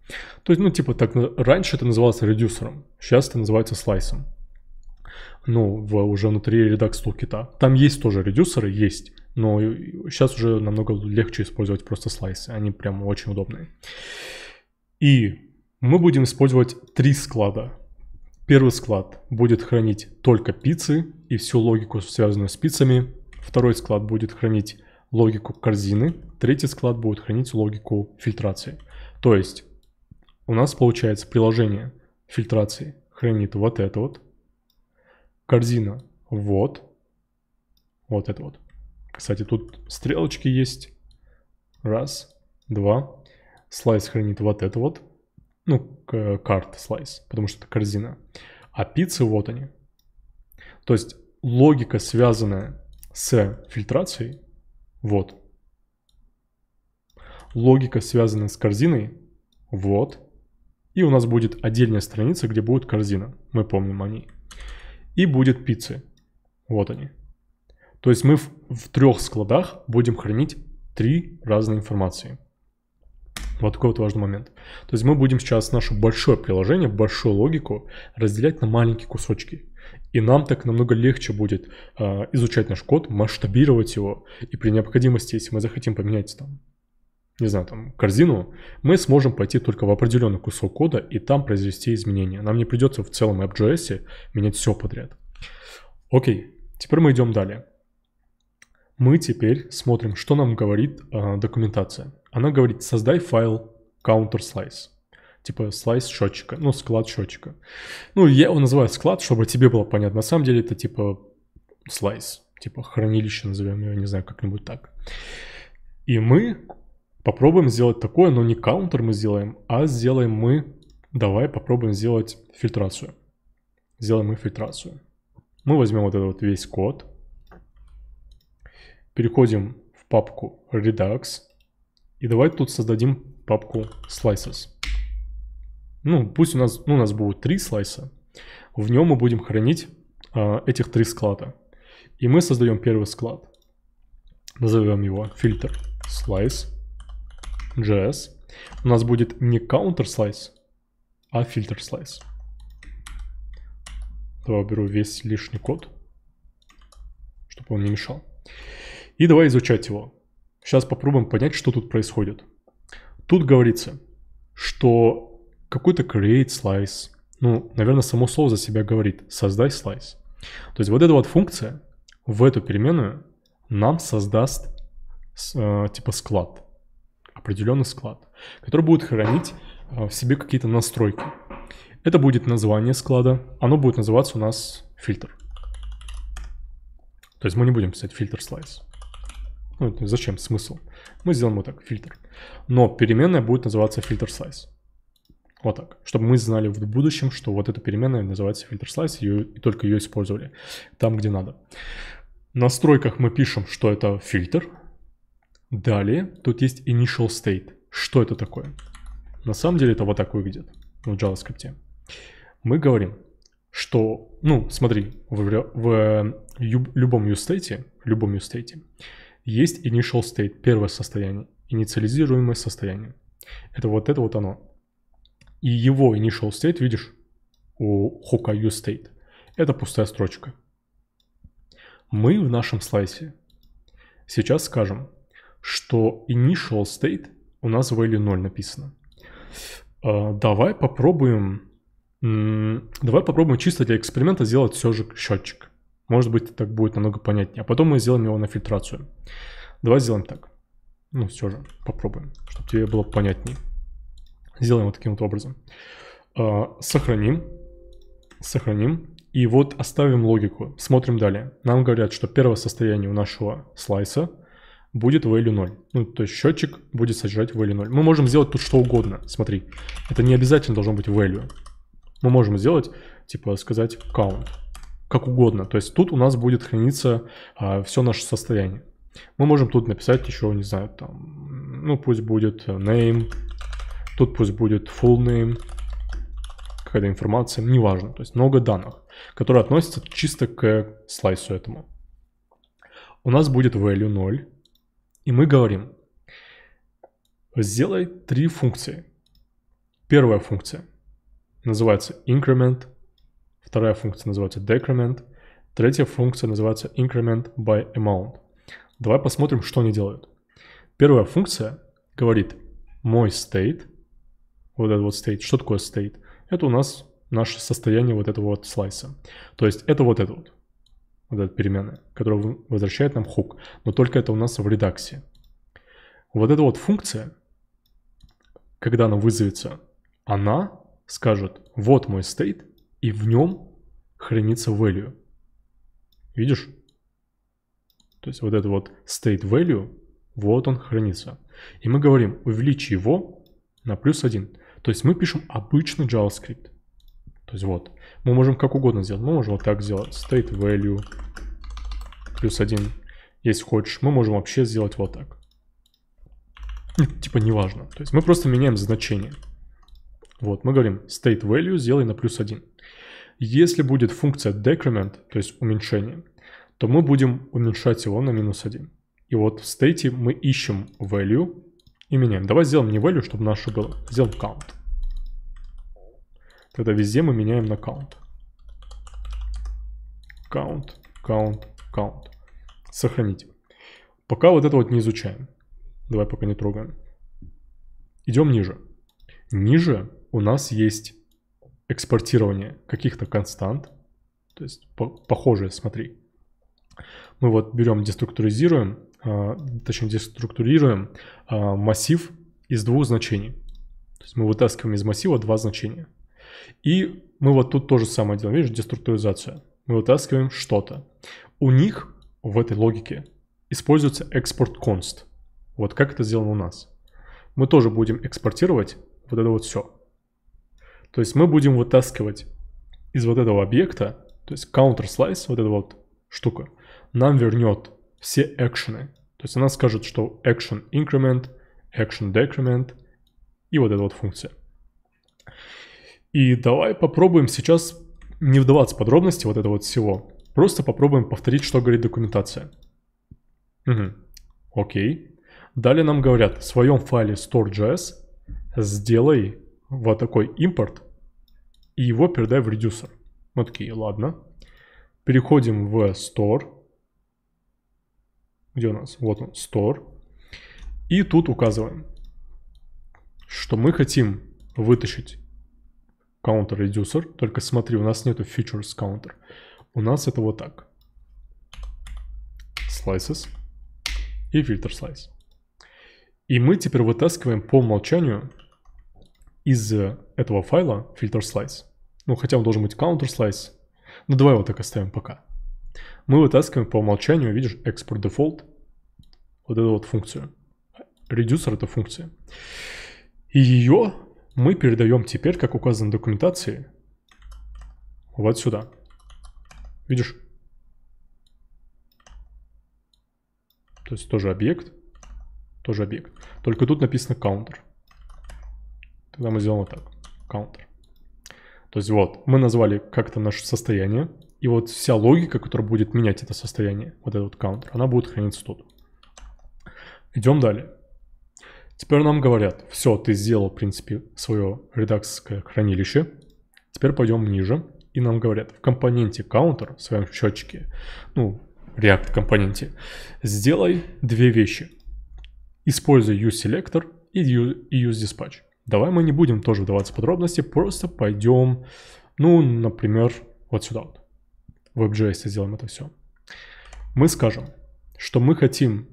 То есть, ну, типа, так раньше это называлось редюсером, сейчас это называется слайсом. Ну, в, уже внутри редакс тулкита. Там есть тоже редюсеры, есть, но сейчас уже намного легче использовать просто слайсы, они прям очень удобные. И мы будем использовать три склада Первый склад будет хранить только пиццы и всю логику, связанную с пиццами. Второй склад будет хранить логику корзины. Третий склад будет хранить логику фильтрации. То есть у нас получается приложение фильтрации хранит вот это вот. Корзина вот. Вот это вот. Кстати, тут стрелочки есть. Раз, два. Слайс хранит вот это вот ну, карт, слайс, потому что это корзина. А пиццы вот они. То есть логика, связанная с фильтрацией, вот. Логика, связанная с корзиной, вот. И у нас будет отдельная страница, где будет корзина. Мы помним о ней. И будет пиццы. Вот они. То есть мы в, в трех складах будем хранить три разные информации. Вот такой вот важный момент. То есть мы будем сейчас наше большое приложение, большую логику разделять на маленькие кусочки. И нам так намного легче будет э, изучать наш код, масштабировать его. И при необходимости, если мы захотим поменять там, не знаю, там, корзину, мы сможем пойти только в определенный кусок кода и там произвести изменения. Нам не придется в целом AppJS менять все подряд. Окей, теперь мы идем далее. Мы теперь смотрим, что нам говорит э, документация она говорит, создай файл counter slice, типа слайс счетчика, ну, склад счетчика. Ну, я его называю склад, чтобы тебе было понятно. На самом деле это типа слайс, типа хранилище назовем его, не знаю, как-нибудь так. И мы попробуем сделать такое, но не counter мы сделаем, а сделаем мы, давай попробуем сделать фильтрацию. Сделаем мы фильтрацию. Мы возьмем вот этот вот весь код, переходим в папку Redux, и давайте тут создадим папку slices. Ну, пусть у нас, ну, у нас будут три слайса. В нем мы будем хранить э, этих три склада. И мы создаем первый склад. Назовем его фильтр slice js. У нас будет не counter slice, а фильтр slice. Давай уберу весь лишний код, чтобы он не мешал. И давай изучать его. Сейчас попробуем понять, что тут происходит. Тут говорится, что какой-то create slice, ну, наверное, само слово за себя говорит, создай слайс. То есть вот эта вот функция в эту переменную нам создаст э, типа склад, определенный склад, который будет хранить э, в себе какие-то настройки. Это будет название склада, оно будет называться у нас фильтр. То есть мы не будем писать фильтр слайс. Ну, зачем смысл? Мы сделаем вот так, фильтр. Но переменная будет называться фильтр size. Вот так. Чтобы мы знали в будущем, что вот эта переменная называется фильтр size, ее, и только ее использовали там, где надо. В настройках мы пишем, что это фильтр. Далее тут есть initial state. Что это такое? На самом деле это вот так выглядит в JavaScript. Мы говорим, что, ну, смотри, в, в, в любом use state, любом use state, есть initial state, первое состояние, инициализируемое состояние. Это вот это вот оно. И его initial state, видишь, у Hokkayu state. Это пустая строчка. Мы в нашем слайсе сейчас скажем, что initial state у нас value 0 написано. А, давай попробуем, давай попробуем чисто для эксперимента сделать все же счетчик. Может быть, так будет намного понятнее. А потом мы сделаем его на фильтрацию. Давай сделаем так. Ну, все же, попробуем, чтобы тебе было понятнее. Сделаем вот таким вот образом. А, сохраним. Сохраним. И вот оставим логику. Смотрим далее. Нам говорят, что первое состояние у нашего слайса будет value 0. Ну, то есть счетчик будет содержать value 0. Мы можем сделать тут что угодно. Смотри, это не обязательно должно быть value. Мы можем сделать, типа, сказать count как угодно. То есть тут у нас будет храниться а, все наше состояние. Мы можем тут написать еще, не знаю, там, ну пусть будет э, name, тут пусть будет full name, какая-то информация, неважно. То есть много данных, которые относятся чисто к слайсу этому. У нас будет value 0, и мы говорим, сделай три функции. Первая функция называется increment Вторая функция называется decrement. Третья функция называется increment by amount. Давай посмотрим, что они делают. Первая функция говорит мой state, вот этот вот state. Что такое state? Это у нас наше состояние вот этого вот слайса. То есть это вот это вот, вот эта переменная, которая возвращает нам хук. Но только это у нас в редаксе. Вот эта вот функция, когда она вызовется, она скажет, вот мой state, и в нем хранится value. Видишь? То есть вот это вот state value, вот он хранится. И мы говорим, увеличь его на плюс 1. То есть мы пишем обычный JavaScript. То есть вот, мы можем как угодно сделать. Мы можем вот так сделать, state value плюс 1. Если хочешь, мы можем вообще сделать вот так. Ну, типа неважно. То есть мы просто меняем значение. Вот, мы говорим state value сделай на плюс 1. Если будет функция decrement, то есть уменьшение, то мы будем уменьшать его на минус 1. И вот в стейте мы ищем value и меняем. Давай сделаем не value, чтобы наше было. Сделаем count. Тогда везде мы меняем на count. Count, count, count. Сохранить. Пока вот это вот не изучаем. Давай пока не трогаем. Идем ниже. Ниже у нас есть экспортирование каких-то констант, то есть по похожие, смотри. Мы вот берем, деструктуризируем, э, точнее деструктурируем э, массив из двух значений. То есть мы вытаскиваем из массива два значения. И мы вот тут тоже самое делаем, видишь, деструктуризация. Мы вытаскиваем что-то. У них в этой логике используется экспорт const. Вот как это сделано у нас. Мы тоже будем экспортировать вот это вот все. То есть мы будем вытаскивать из вот этого объекта, то есть counter slice, вот эта вот штука, нам вернет все экшены. То есть она скажет, что action increment, action decrement и вот эта вот функция. И давай попробуем сейчас не вдаваться в подробности вот этого вот всего. Просто попробуем повторить, что говорит документация. Угу. Окей. Далее нам говорят, в своем файле store.js сделай вот такой импорт и его передай в редюсер. Мы такие, ладно. Переходим в store. Где у нас? Вот он, store. И тут указываем, что мы хотим вытащить counter редюсер. Только смотри, у нас нету features counter. У нас это вот так. Slices и фильтр slice. И мы теперь вытаскиваем по умолчанию из этого файла filter slice. Ну, хотя он должен быть counter slice. Но ну, давай его так оставим пока. Мы вытаскиваем по умолчанию, видишь, export default, вот эту вот функцию. Reducer это функция. И ее мы передаем теперь, как указано в документации, вот сюда. Видишь? То есть тоже объект, тоже объект. Только тут написано counter. Тогда мы сделаем вот так. Counter. То есть вот, мы назвали как-то наше состояние, и вот вся логика, которая будет менять это состояние, вот этот counter, она будет храниться тут. Идем далее. Теперь нам говорят, все, ты сделал, в принципе, свое редакское хранилище. Теперь пойдем ниже, и нам говорят, в компоненте counter, в своем счетчике, ну, React компоненте, сделай две вещи. Используй useSelector и useDispatch. Давай мы не будем тоже вдаваться в подробности, просто пойдем, ну, например, вот сюда вот. В WebJS сделаем это все. Мы скажем, что мы хотим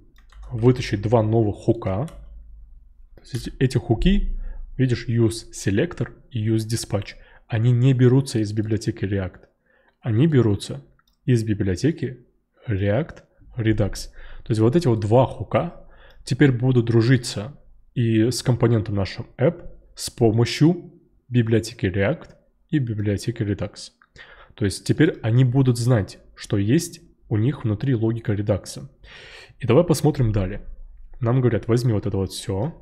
вытащить два новых хука. Эти хуки, видишь, useSelector и useDispatch, они не берутся из библиотеки React. Они берутся из библиотеки React Redux. То есть вот эти вот два хука теперь будут дружиться и с компонентом нашим app с помощью библиотеки React и библиотеки Redux. То есть теперь они будут знать, что есть у них внутри логика редакса. И давай посмотрим далее. Нам говорят, возьми вот это вот все,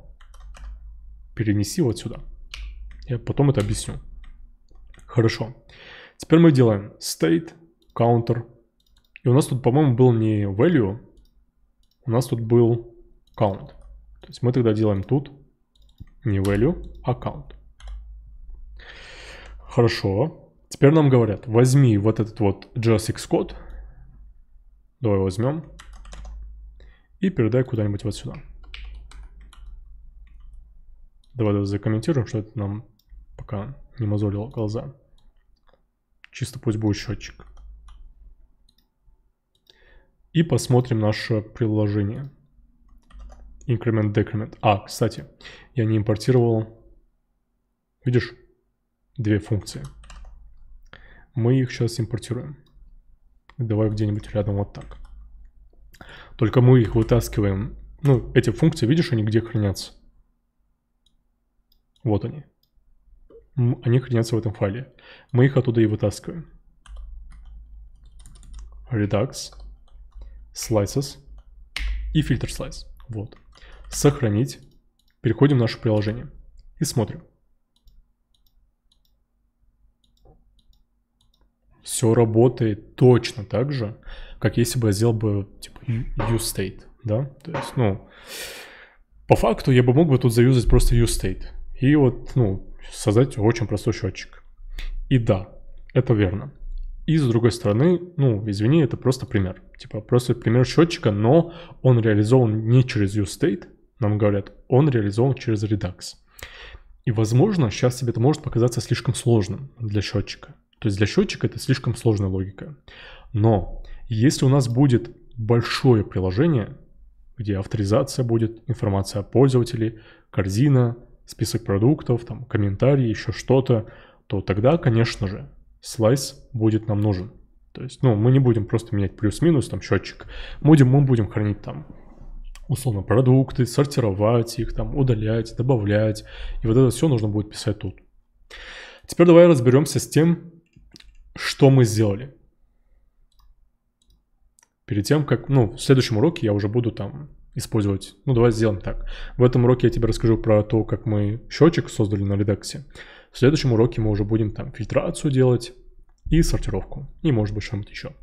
перенеси вот сюда. Я потом это объясню. Хорошо. Теперь мы делаем state, counter. И у нас тут, по-моему, был не value, у нас тут был count. То есть мы тогда делаем тут не value, а Хорошо. Теперь нам говорят, возьми вот этот вот JSX код. Давай возьмем. И передай куда-нибудь вот сюда. Давай, давай закомментируем, что это нам пока не мозолило глаза. Чисто пусть будет счетчик. И посмотрим наше приложение increment, decrement. А, кстати, я не импортировал, видишь, две функции. Мы их сейчас импортируем. Давай где-нибудь рядом вот так. Только мы их вытаскиваем. Ну, эти функции, видишь, они где хранятся? Вот они. Они хранятся в этом файле. Мы их оттуда и вытаскиваем. Redux, Slices и filter Slice. Вот сохранить. Переходим в наше приложение и смотрим. Все работает точно так же, как если бы я сделал бы типа use state, да? То есть, ну, по факту я бы мог бы тут заюзать просто use state и вот, ну, создать очень простой счетчик. И да, это верно. И с другой стороны, ну, извини, это просто пример. Типа, просто пример счетчика, но он реализован не через useState, нам говорят, он реализован через Redux. И, возможно, сейчас тебе это может показаться слишком сложным для счетчика. То есть для счетчика это слишком сложная логика. Но если у нас будет большое приложение, где авторизация будет, информация о пользователе, корзина, список продуктов, там, комментарии, еще что-то, то тогда, конечно же, слайс будет нам нужен. То есть, ну, мы не будем просто менять плюс-минус, там, счетчик. Мы будем, мы будем хранить там условно продукты, сортировать их, там, удалять, добавлять. И вот это все нужно будет писать тут. Теперь давай разберемся с тем, что мы сделали. Перед тем, как, ну, в следующем уроке я уже буду там использовать. Ну, давай сделаем так. В этом уроке я тебе расскажу про то, как мы счетчик создали на редаксе. В следующем уроке мы уже будем там фильтрацию делать и сортировку. И, может быть, что-нибудь еще.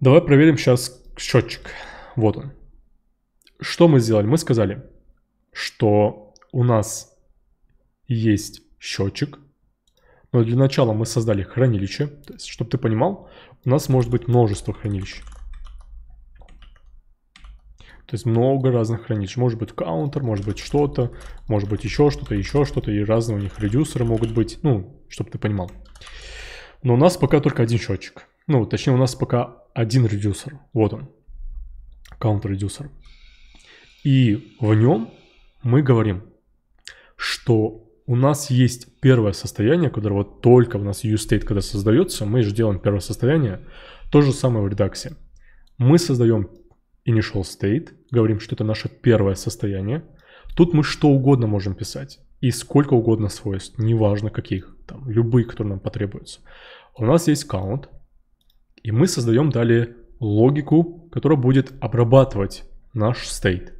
Давай проверим сейчас счетчик. Вот он. Что мы сделали? Мы сказали, что у нас есть счетчик, но для начала мы создали хранилище. То есть, чтобы ты понимал, у нас может быть множество хранилищ. То есть много разных хранилищ. Может быть каунтер, может быть что-то, может быть еще что-то, еще что-то. И разные у них редюсеры могут быть. Ну, чтобы ты понимал. Но у нас пока только один счетчик. Ну, точнее, у нас пока один редюсер. Вот он. Каунт редюсер. И в нем мы говорим, что у нас есть первое состояние, которое вот только у нас U-state, когда создается, мы же делаем первое состояние, то же самое в редаксе. Мы создаем initial state, говорим, что это наше первое состояние. Тут мы что угодно можем писать и сколько угодно свойств, неважно каких, там, любые, которые нам потребуются. У нас есть count, и мы создаем далее логику, которая будет обрабатывать наш state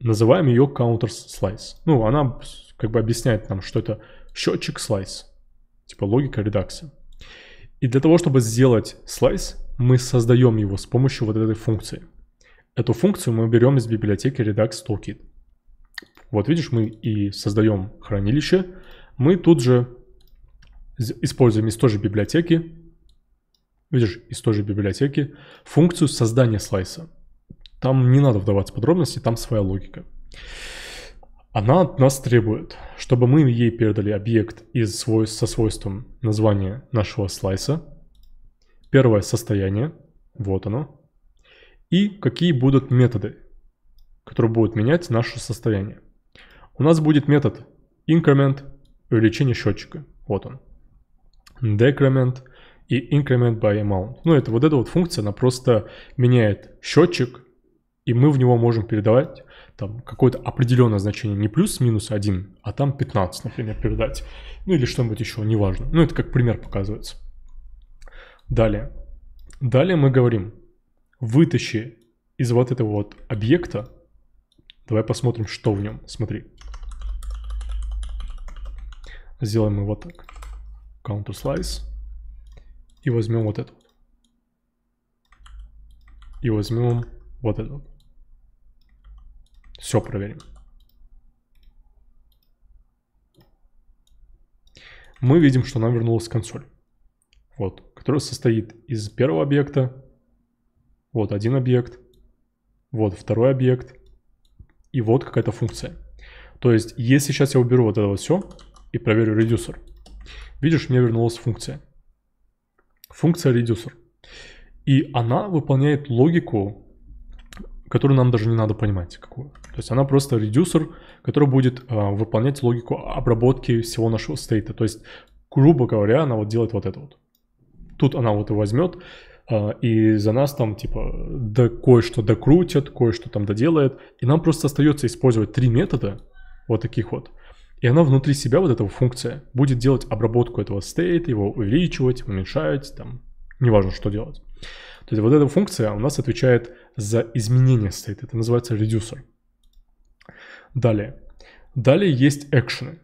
называем ее counter slice. Ну, она как бы объясняет нам, что это счетчик slice, типа логика редакции. И для того, чтобы сделать слайс, мы создаем его с помощью вот этой функции. Эту функцию мы берем из библиотеки Redux Toolkit. Вот видишь, мы и создаем хранилище. Мы тут же используем из той же библиотеки, видишь, из той же библиотеки функцию создания слайса. Там не надо вдаваться в подробности, там своя логика. Она от нас требует, чтобы мы ей передали объект из свой, со свойством названия нашего слайса. Первое состояние, вот оно. И какие будут методы, которые будут менять наше состояние. У нас будет метод increment, увеличение счетчика, вот он. Decrement и increment by amount. Ну это вот эта вот функция, она просто меняет счетчик и мы в него можем передавать там какое-то определенное значение, не плюс-минус 1, а там 15, например, передать. Ну или что-нибудь еще, неважно. Ну это как пример показывается. Далее. Далее мы говорим, вытащи из вот этого вот объекта, давай посмотрим, что в нем. Смотри. Сделаем мы вот так. Counter slice. И возьмем вот это. И возьмем вот это. Все проверим. Мы видим, что нам вернулась консоль. Вот, которая состоит из первого объекта. Вот один объект. Вот второй объект. И вот какая-то функция. То есть, если сейчас я уберу вот это вот все и проверю редюсер, видишь, мне вернулась функция. Функция редюсер. И она выполняет логику которую нам даже не надо понимать какую. То есть она просто редюсер, который будет э, выполнять логику обработки всего нашего стейта. То есть, грубо говоря, она вот делает вот это вот. Тут она вот и возьмет, э, и за нас там типа да, кое-что докрутят, кое-что там доделает. И нам просто остается использовать три метода, вот таких вот. И она внутри себя, вот эта функция, будет делать обработку этого стейта, его увеличивать, уменьшать, там, неважно, что делать. То есть вот эта функция у нас отвечает за изменение state. Это называется редюсер. Далее. Далее есть экшены.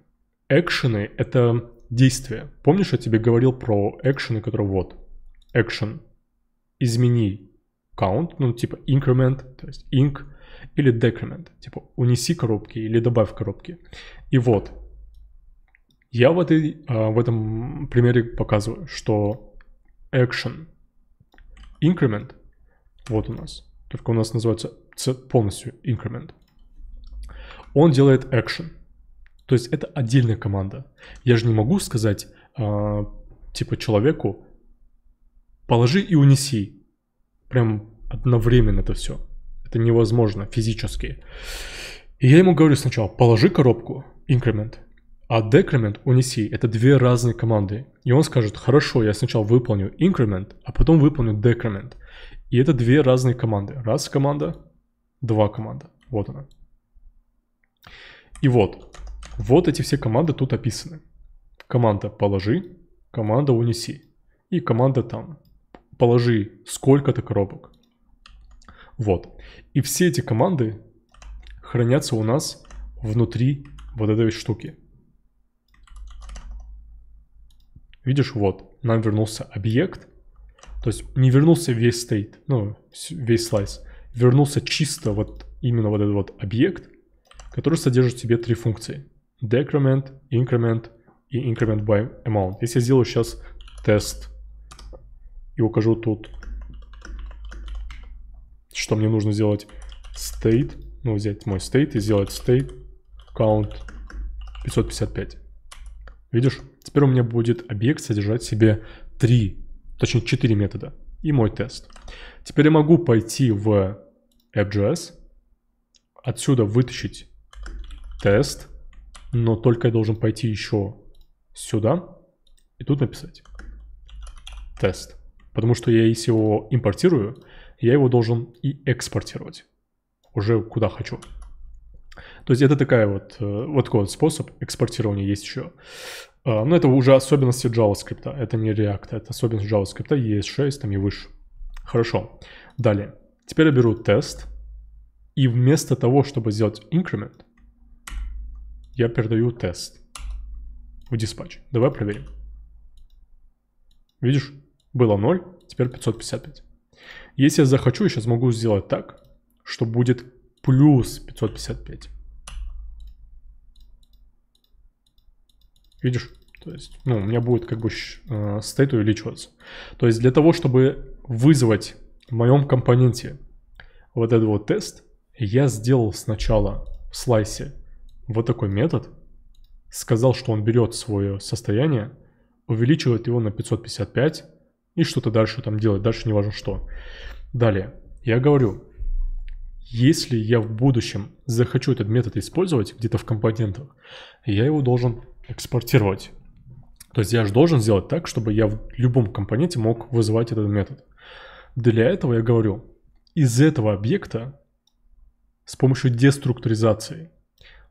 Экшены — это действия. Помнишь, я тебе говорил про экшены, которые вот. Экшен. Измени count, ну типа increment, то есть inc, или decrement, типа унеси коробки или добавь коробки. И вот, я в, этой, а, в этом примере показываю, что action increment, вот у нас, только у нас называется полностью increment, он делает action. То есть это отдельная команда. Я же не могу сказать, а, типа, человеку, положи и унеси. Прям одновременно это все. Это невозможно физически. И я ему говорю сначала, положи коробку, increment, а decrement, унеси, это две разные команды. И он скажет, хорошо, я сначала выполню increment, а потом выполню decrement. И это две разные команды. Раз команда, два команда. Вот она. И вот, вот эти все команды тут описаны. Команда положи, команда унеси. И команда там. Положи сколько-то коробок. Вот. И все эти команды хранятся у нас внутри вот этой штуки. Видишь, вот, нам вернулся объект, то есть не вернулся весь стейт, ну, весь слайс, вернулся чисто вот именно вот этот вот объект, который содержит в себе три функции. Decrement, increment и increment by amount. Если я сделаю сейчас тест и укажу тут, что мне нужно сделать state, ну, взять мой state и сделать state count 555. Видишь? Теперь у меня будет объект содержать в себе три, точнее четыре метода и мой тест. Теперь я могу пойти в app.js, отсюда вытащить тест, но только я должен пойти еще сюда и тут написать тест. Потому что я если его импортирую, я его должен и экспортировать уже куда хочу. То есть это такая вот, э, вот такой вот способ экспортирования есть еще. А, Но ну, это уже особенности JavaScript, это не React, это особенность JavaScript, ES6 там и выше. Хорошо, далее. Теперь я беру тест, и вместо того, чтобы сделать increment, я передаю тест в диспатч. Давай проверим. Видишь, было 0, теперь 555. Если я захочу, я сейчас могу сделать так, что будет плюс 555. Видишь? То есть, ну, у меня будет как бы э, стейт увеличиваться. То есть для того, чтобы вызвать в моем компоненте вот этот вот тест, я сделал сначала в слайсе вот такой метод, сказал, что он берет свое состояние, увеличивает его на 555 и что-то дальше там делает, дальше не важно что. Далее, я говорю, если я в будущем захочу этот метод использовать где-то в компонентах, я его должен экспортировать. То есть я же должен сделать так, чтобы я в любом компоненте мог вызывать этот метод. Для этого я говорю, из этого объекта с помощью деструктуризации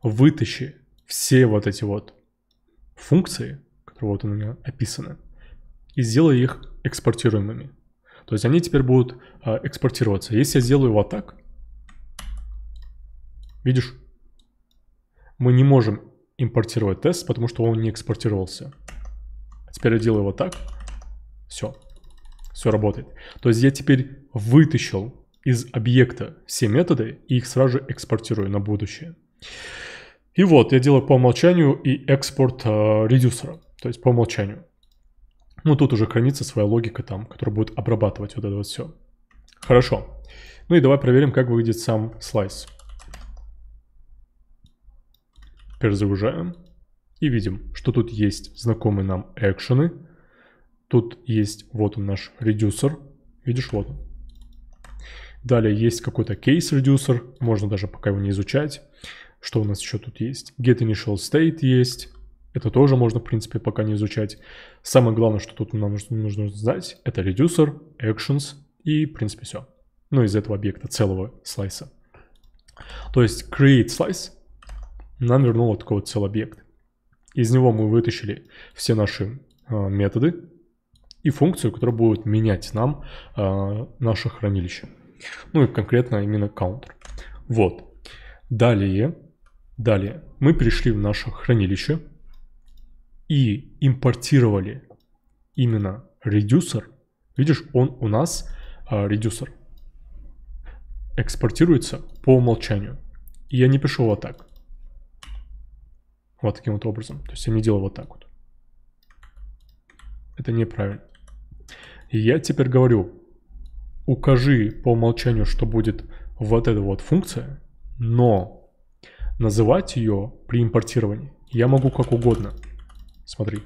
вытащи все вот эти вот функции, которые вот у меня описаны, и сделай их экспортируемыми. То есть они теперь будут а, экспортироваться. Если я сделаю вот так, видишь, мы не можем импортировать тест, потому что он не экспортировался. Теперь я делаю вот так. Все. Все работает. То есть я теперь вытащил из объекта все методы и их сразу же экспортирую на будущее. И вот, я делаю по умолчанию и экспорт э, редюсера, то есть по умолчанию. Ну, тут уже хранится своя логика там, которая будет обрабатывать вот это вот все. Хорошо. Ну и давай проверим, как выглядит сам слайс. Перезагружаем. И видим, что тут есть знакомые нам экшены. Тут есть, вот он наш редюсер. Видишь, вот он. Далее есть какой-то кейс-редюсер. Можно даже пока его не изучать. Что у нас еще тут есть? Get initial state есть. Это тоже можно, в принципе, пока не изучать. Самое главное, что тут нам нужно, нужно знать, это редюсер, actions и, в принципе, все. Ну, из этого объекта целого слайса. То есть create slice нам вернуло такой вот цел объект. Из него мы вытащили все наши э, методы и функцию, которая будет менять нам э, наше хранилище. Ну и конкретно именно counter. Вот. Далее, далее мы перешли в наше хранилище и импортировали именно редюсер. Видишь, он у нас э, экспортируется по умолчанию. я не пишу вот так. Вот таким вот образом. То есть я не делал вот так вот. Это неправильно. И я теперь говорю, укажи по умолчанию, что будет вот эта вот функция, но называть ее при импортировании я могу как угодно. Смотри.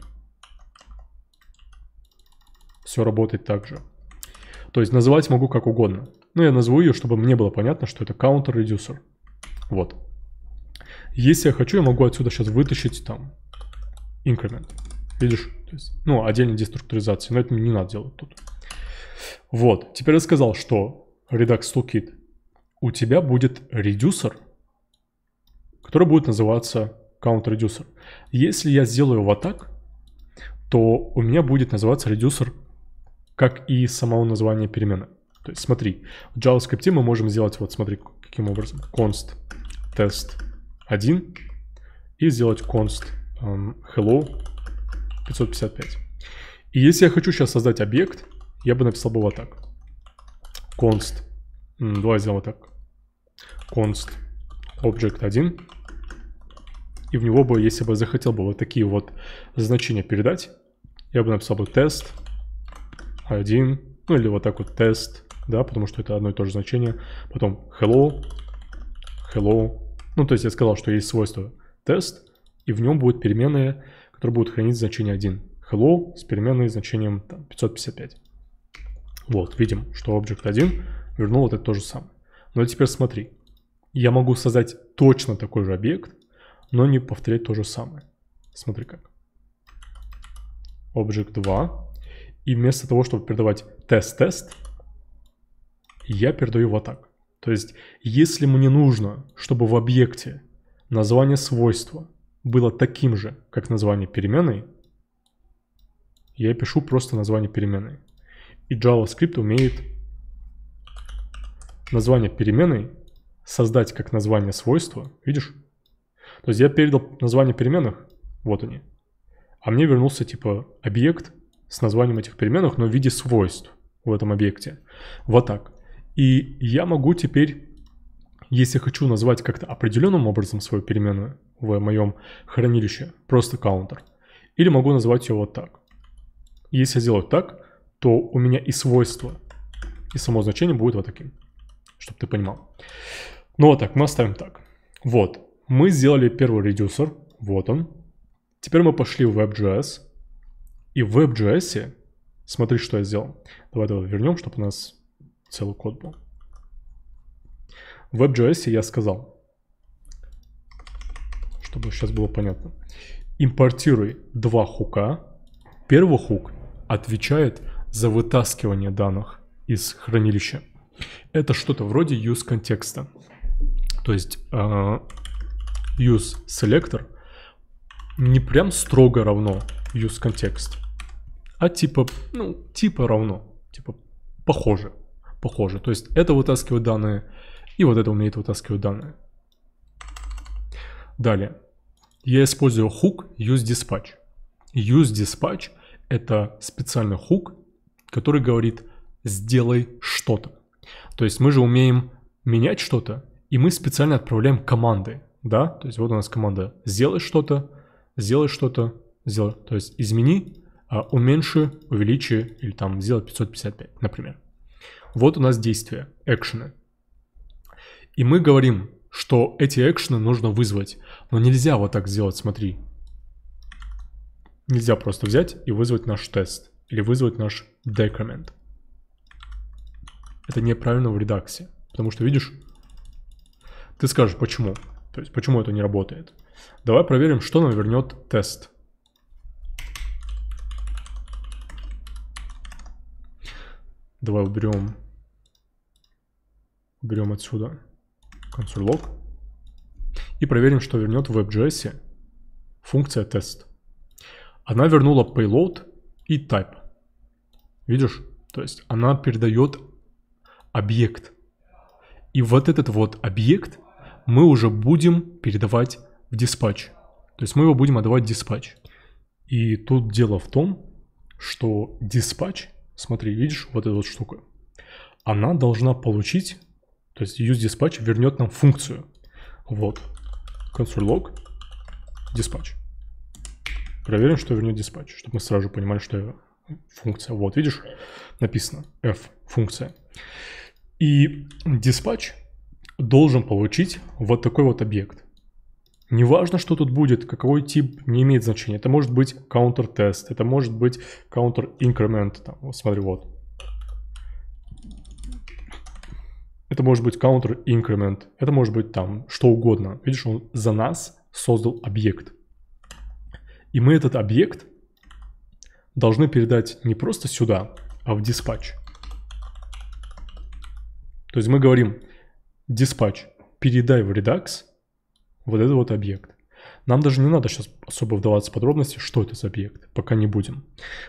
Все работает так же. То есть называть могу как угодно. Но я назову ее, чтобы мне было понятно, что это counter-reducer. Вот. Если я хочу, я могу отсюда сейчас вытащить там increment. Видишь? То есть, ну, отдельная деструктуризация, Но это мне не надо делать тут. Вот. Теперь я сказал, что Redux Toolkit у тебя будет редюсер, который будет называться count reducer. Если я сделаю вот так, то у меня будет называться редюсер, как и самого названия перемены. То есть смотри, в JavaScript мы можем сделать, вот смотри, каким образом, const test 1 и сделать const эм, hello 555. И если я хочу сейчас создать объект, я бы написал бы вот так. const, давай сделаем вот так, const object 1. И в него бы, если бы я захотел бы вот такие вот значения передать, я бы написал бы test 1, ну или вот так вот test да, потому что это одно и то же значение. Потом hello, hello ну, то есть я сказал, что есть свойство тест, и в нем будут переменные, которые будут хранить значение 1. Hello с переменной значением там, 555. Вот, видим, что object 1 вернул вот это то же самое. Но теперь смотри, я могу создать точно такой же объект, но не повторять то же самое. Смотри как. Object 2. И вместо того, чтобы передавать тест-тест, я передаю вот так. То есть, если мне нужно, чтобы в объекте название свойства было таким же, как название переменной, я пишу просто название переменной. И JavaScript умеет название переменной создать как название свойства, видишь? То есть я передал название переменных, вот они. А мне вернулся типа объект с названием этих переменных, но в виде свойств в этом объекте. Вот так. И я могу теперь, если хочу назвать как-то определенным образом свою переменную в моем хранилище, просто counter. Или могу назвать ее вот так. Если я сделаю так, то у меня и свойство, и само значение будет вот таким, чтобы ты понимал. Ну вот так, мы оставим так. Вот, мы сделали первый редюсер, вот он. Теперь мы пошли в WebJS. И в WebJS, смотри, что я сделал. Давай, давай вернем, чтобы у нас целый код был. В WebJS я сказал, чтобы сейчас было понятно, импортируй два хука. Первый хук отвечает за вытаскивание данных из хранилища. Это что-то вроде use контекста. То есть э, use selector не прям строго равно use контекст, а типа, ну, типа равно, типа похоже похоже. То есть это вытаскивает данные, и вот это умеет вытаскивать данные. Далее. Я использую хук useDispatch. UseDispatch — это специальный хук, который говорит «сделай что-то». То есть мы же умеем менять что-то, и мы специально отправляем команды, да? То есть вот у нас команда «сделай что-то», «сделай что-то», «сделай», то есть «измени», а «уменьши», «увеличи» или там «сделай 555», например вот у нас действия, экшены. И мы говорим, что эти экшены нужно вызвать. Но нельзя вот так сделать, смотри. Нельзя просто взять и вызвать наш тест. Или вызвать наш decrement. Это неправильно в редаксе, Потому что, видишь, ты скажешь, почему. То есть, почему это не работает. Давай проверим, что нам вернет тест. Давай уберем уберем отсюда console.log и проверим, что вернет в WebJS функция тест. Она вернула payload и type. Видишь? То есть она передает объект. И вот этот вот объект мы уже будем передавать в диспатч. То есть мы его будем отдавать диспатч. И тут дело в том, что диспатч, смотри, видишь, вот эта вот штука, она должна получить то есть use-dispatch вернет нам функцию. Вот. Console.log dispatch. Проверим, что вернет dispatch, чтобы мы сразу понимали, что функция. Вот, видишь, написано f функция. И dispatch должен получить вот такой вот объект. Неважно, что тут будет, какой тип, не имеет значения. Это может быть counter test, это может быть counter-increment. Смотри, вот, Это может быть counter increment, это может быть там что угодно. Видишь, он за нас создал объект. И мы этот объект должны передать не просто сюда, а в диспатч. То есть мы говорим, диспатч, передай в Redux вот этот вот объект. Нам даже не надо сейчас особо вдаваться в подробности, что это за объект, пока не будем.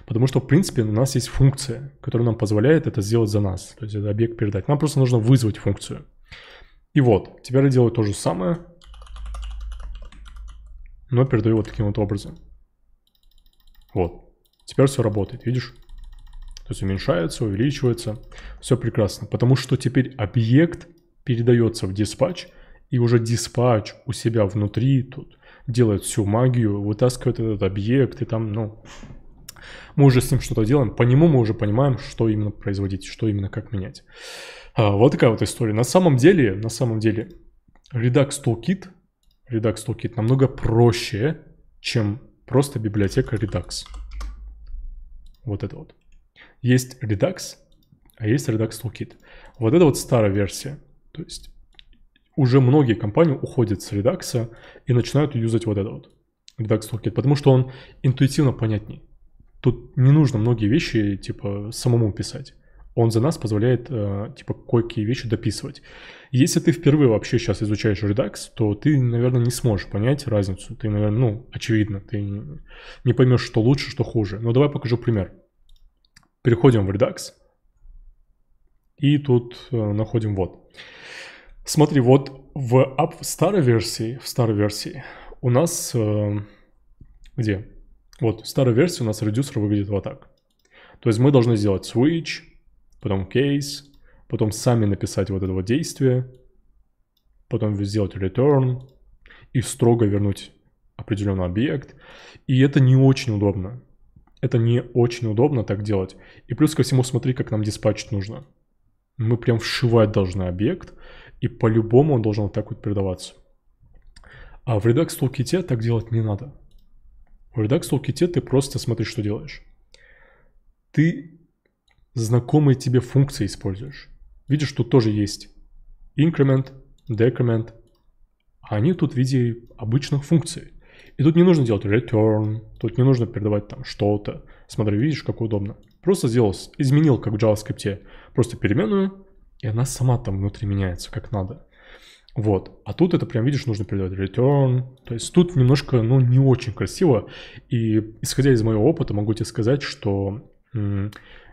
Потому что, в принципе, у нас есть функция, которая нам позволяет это сделать за нас, то есть этот объект передать. Нам просто нужно вызвать функцию. И вот, теперь я делаю то же самое, но передаю вот таким вот образом. Вот. Теперь все работает, видишь? То есть уменьшается, увеличивается. Все прекрасно. Потому что теперь объект передается в диспатч, и уже диспатч у себя внутри тут делает всю магию, вытаскивает этот объект, и там, ну, мы уже с ним что-то делаем, по нему мы уже понимаем, что именно производить, что именно как менять. А, вот такая вот история. На самом деле, на самом деле, Redux Toolkit, Redux Toolkit намного проще, чем просто библиотека Redux. Вот это вот. Есть Redux, а есть Redux Toolkit. Вот это вот старая версия. То есть уже многие компании уходят с редакса и начинают юзать вот это вот, редакс Toolkit, потому что он интуитивно понятнее. Тут не нужно многие вещи, типа, самому писать. Он за нас позволяет, э, типа, кое-какие вещи дописывать. Если ты впервые вообще сейчас изучаешь редакс, то ты, наверное, не сможешь понять разницу. Ты, наверное, ну, очевидно, ты не поймешь, что лучше, что хуже. Но давай покажу пример. Переходим в редакс. И тут э, находим вот. Смотри, вот в, в старой версии, в старой версии у нас э, где? Вот, в старой версии у нас редюсер выглядит вот так. То есть мы должны сделать switch, потом case, потом сами написать вот это вот действие, потом сделать return и строго вернуть определенный объект. И это не очень удобно. Это не очень удобно так делать. И плюс ко всему смотри, как нам диспатчить нужно. Мы прям вшивать должны объект и по-любому он должен вот так вот передаваться. А в Redux Toolkit так делать не надо. В Redux Toolkit ты просто смотришь, что делаешь. Ты знакомые тебе функции используешь. Видишь, тут тоже есть increment, decrement. А они тут в виде обычных функций. И тут не нужно делать return, тут не нужно передавать там что-то. Смотри, видишь, как удобно. Просто сделал, изменил, как в JavaScript, просто переменную, и она сама там внутри меняется, как надо. Вот. А тут это прям, видишь, нужно передать return. То есть тут немножко, ну, не очень красиво. И исходя из моего опыта, могу тебе сказать, что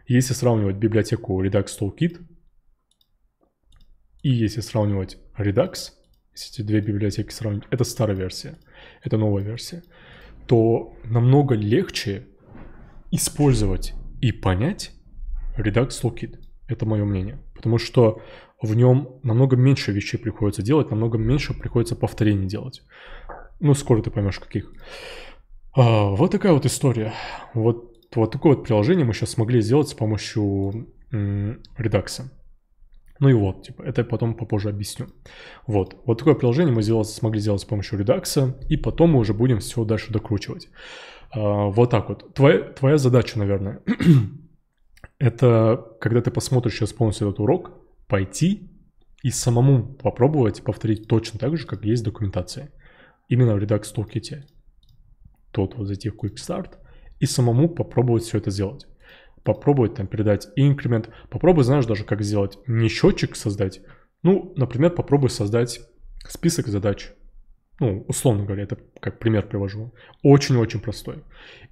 если сравнивать библиотеку Redux Toolkit и если сравнивать Redux, если эти две библиотеки сравнить, это старая версия, это новая версия, то намного легче использовать и понять Redux Toolkit. Это мое мнение потому что в нем намного меньше вещей приходится делать, намного меньше приходится повторений делать. Ну, скоро ты поймешь, каких. А, вот такая вот история. Вот, вот такое вот приложение мы сейчас смогли сделать с помощью редакса. Ну и вот, типа, это я потом попозже объясню. Вот, вот такое приложение мы сделали, смогли сделать с помощью редакса, и потом мы уже будем все дальше докручивать. А, вот так вот. Твоя, твоя задача, наверное, это когда ты посмотришь сейчас полностью этот урок, пойти и самому попробовать повторить точно так же, как есть документация. Именно в Redux Toolkit. Тот вот зайти в Quick Start и самому попробовать все это сделать. Попробовать там передать инкремент, попробуй, знаешь, даже как сделать не счетчик создать. Ну, например, попробуй создать список задач. Ну, условно говоря, это как пример привожу. Очень-очень простой.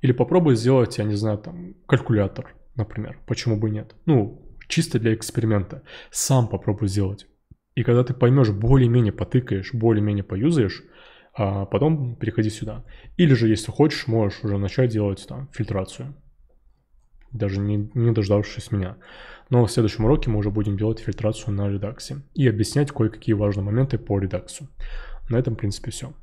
Или попробуй сделать, я не знаю, там, калькулятор – например. Почему бы нет? Ну, чисто для эксперимента. Сам попробуй сделать. И когда ты поймешь, более-менее потыкаешь, более-менее поюзаешь, а потом переходи сюда. Или же, если хочешь, можешь уже начать делать там фильтрацию. Даже не, не дождавшись меня. Но в следующем уроке мы уже будем делать фильтрацию на редаксе и объяснять кое-какие важные моменты по редаксу. На этом, в принципе, все.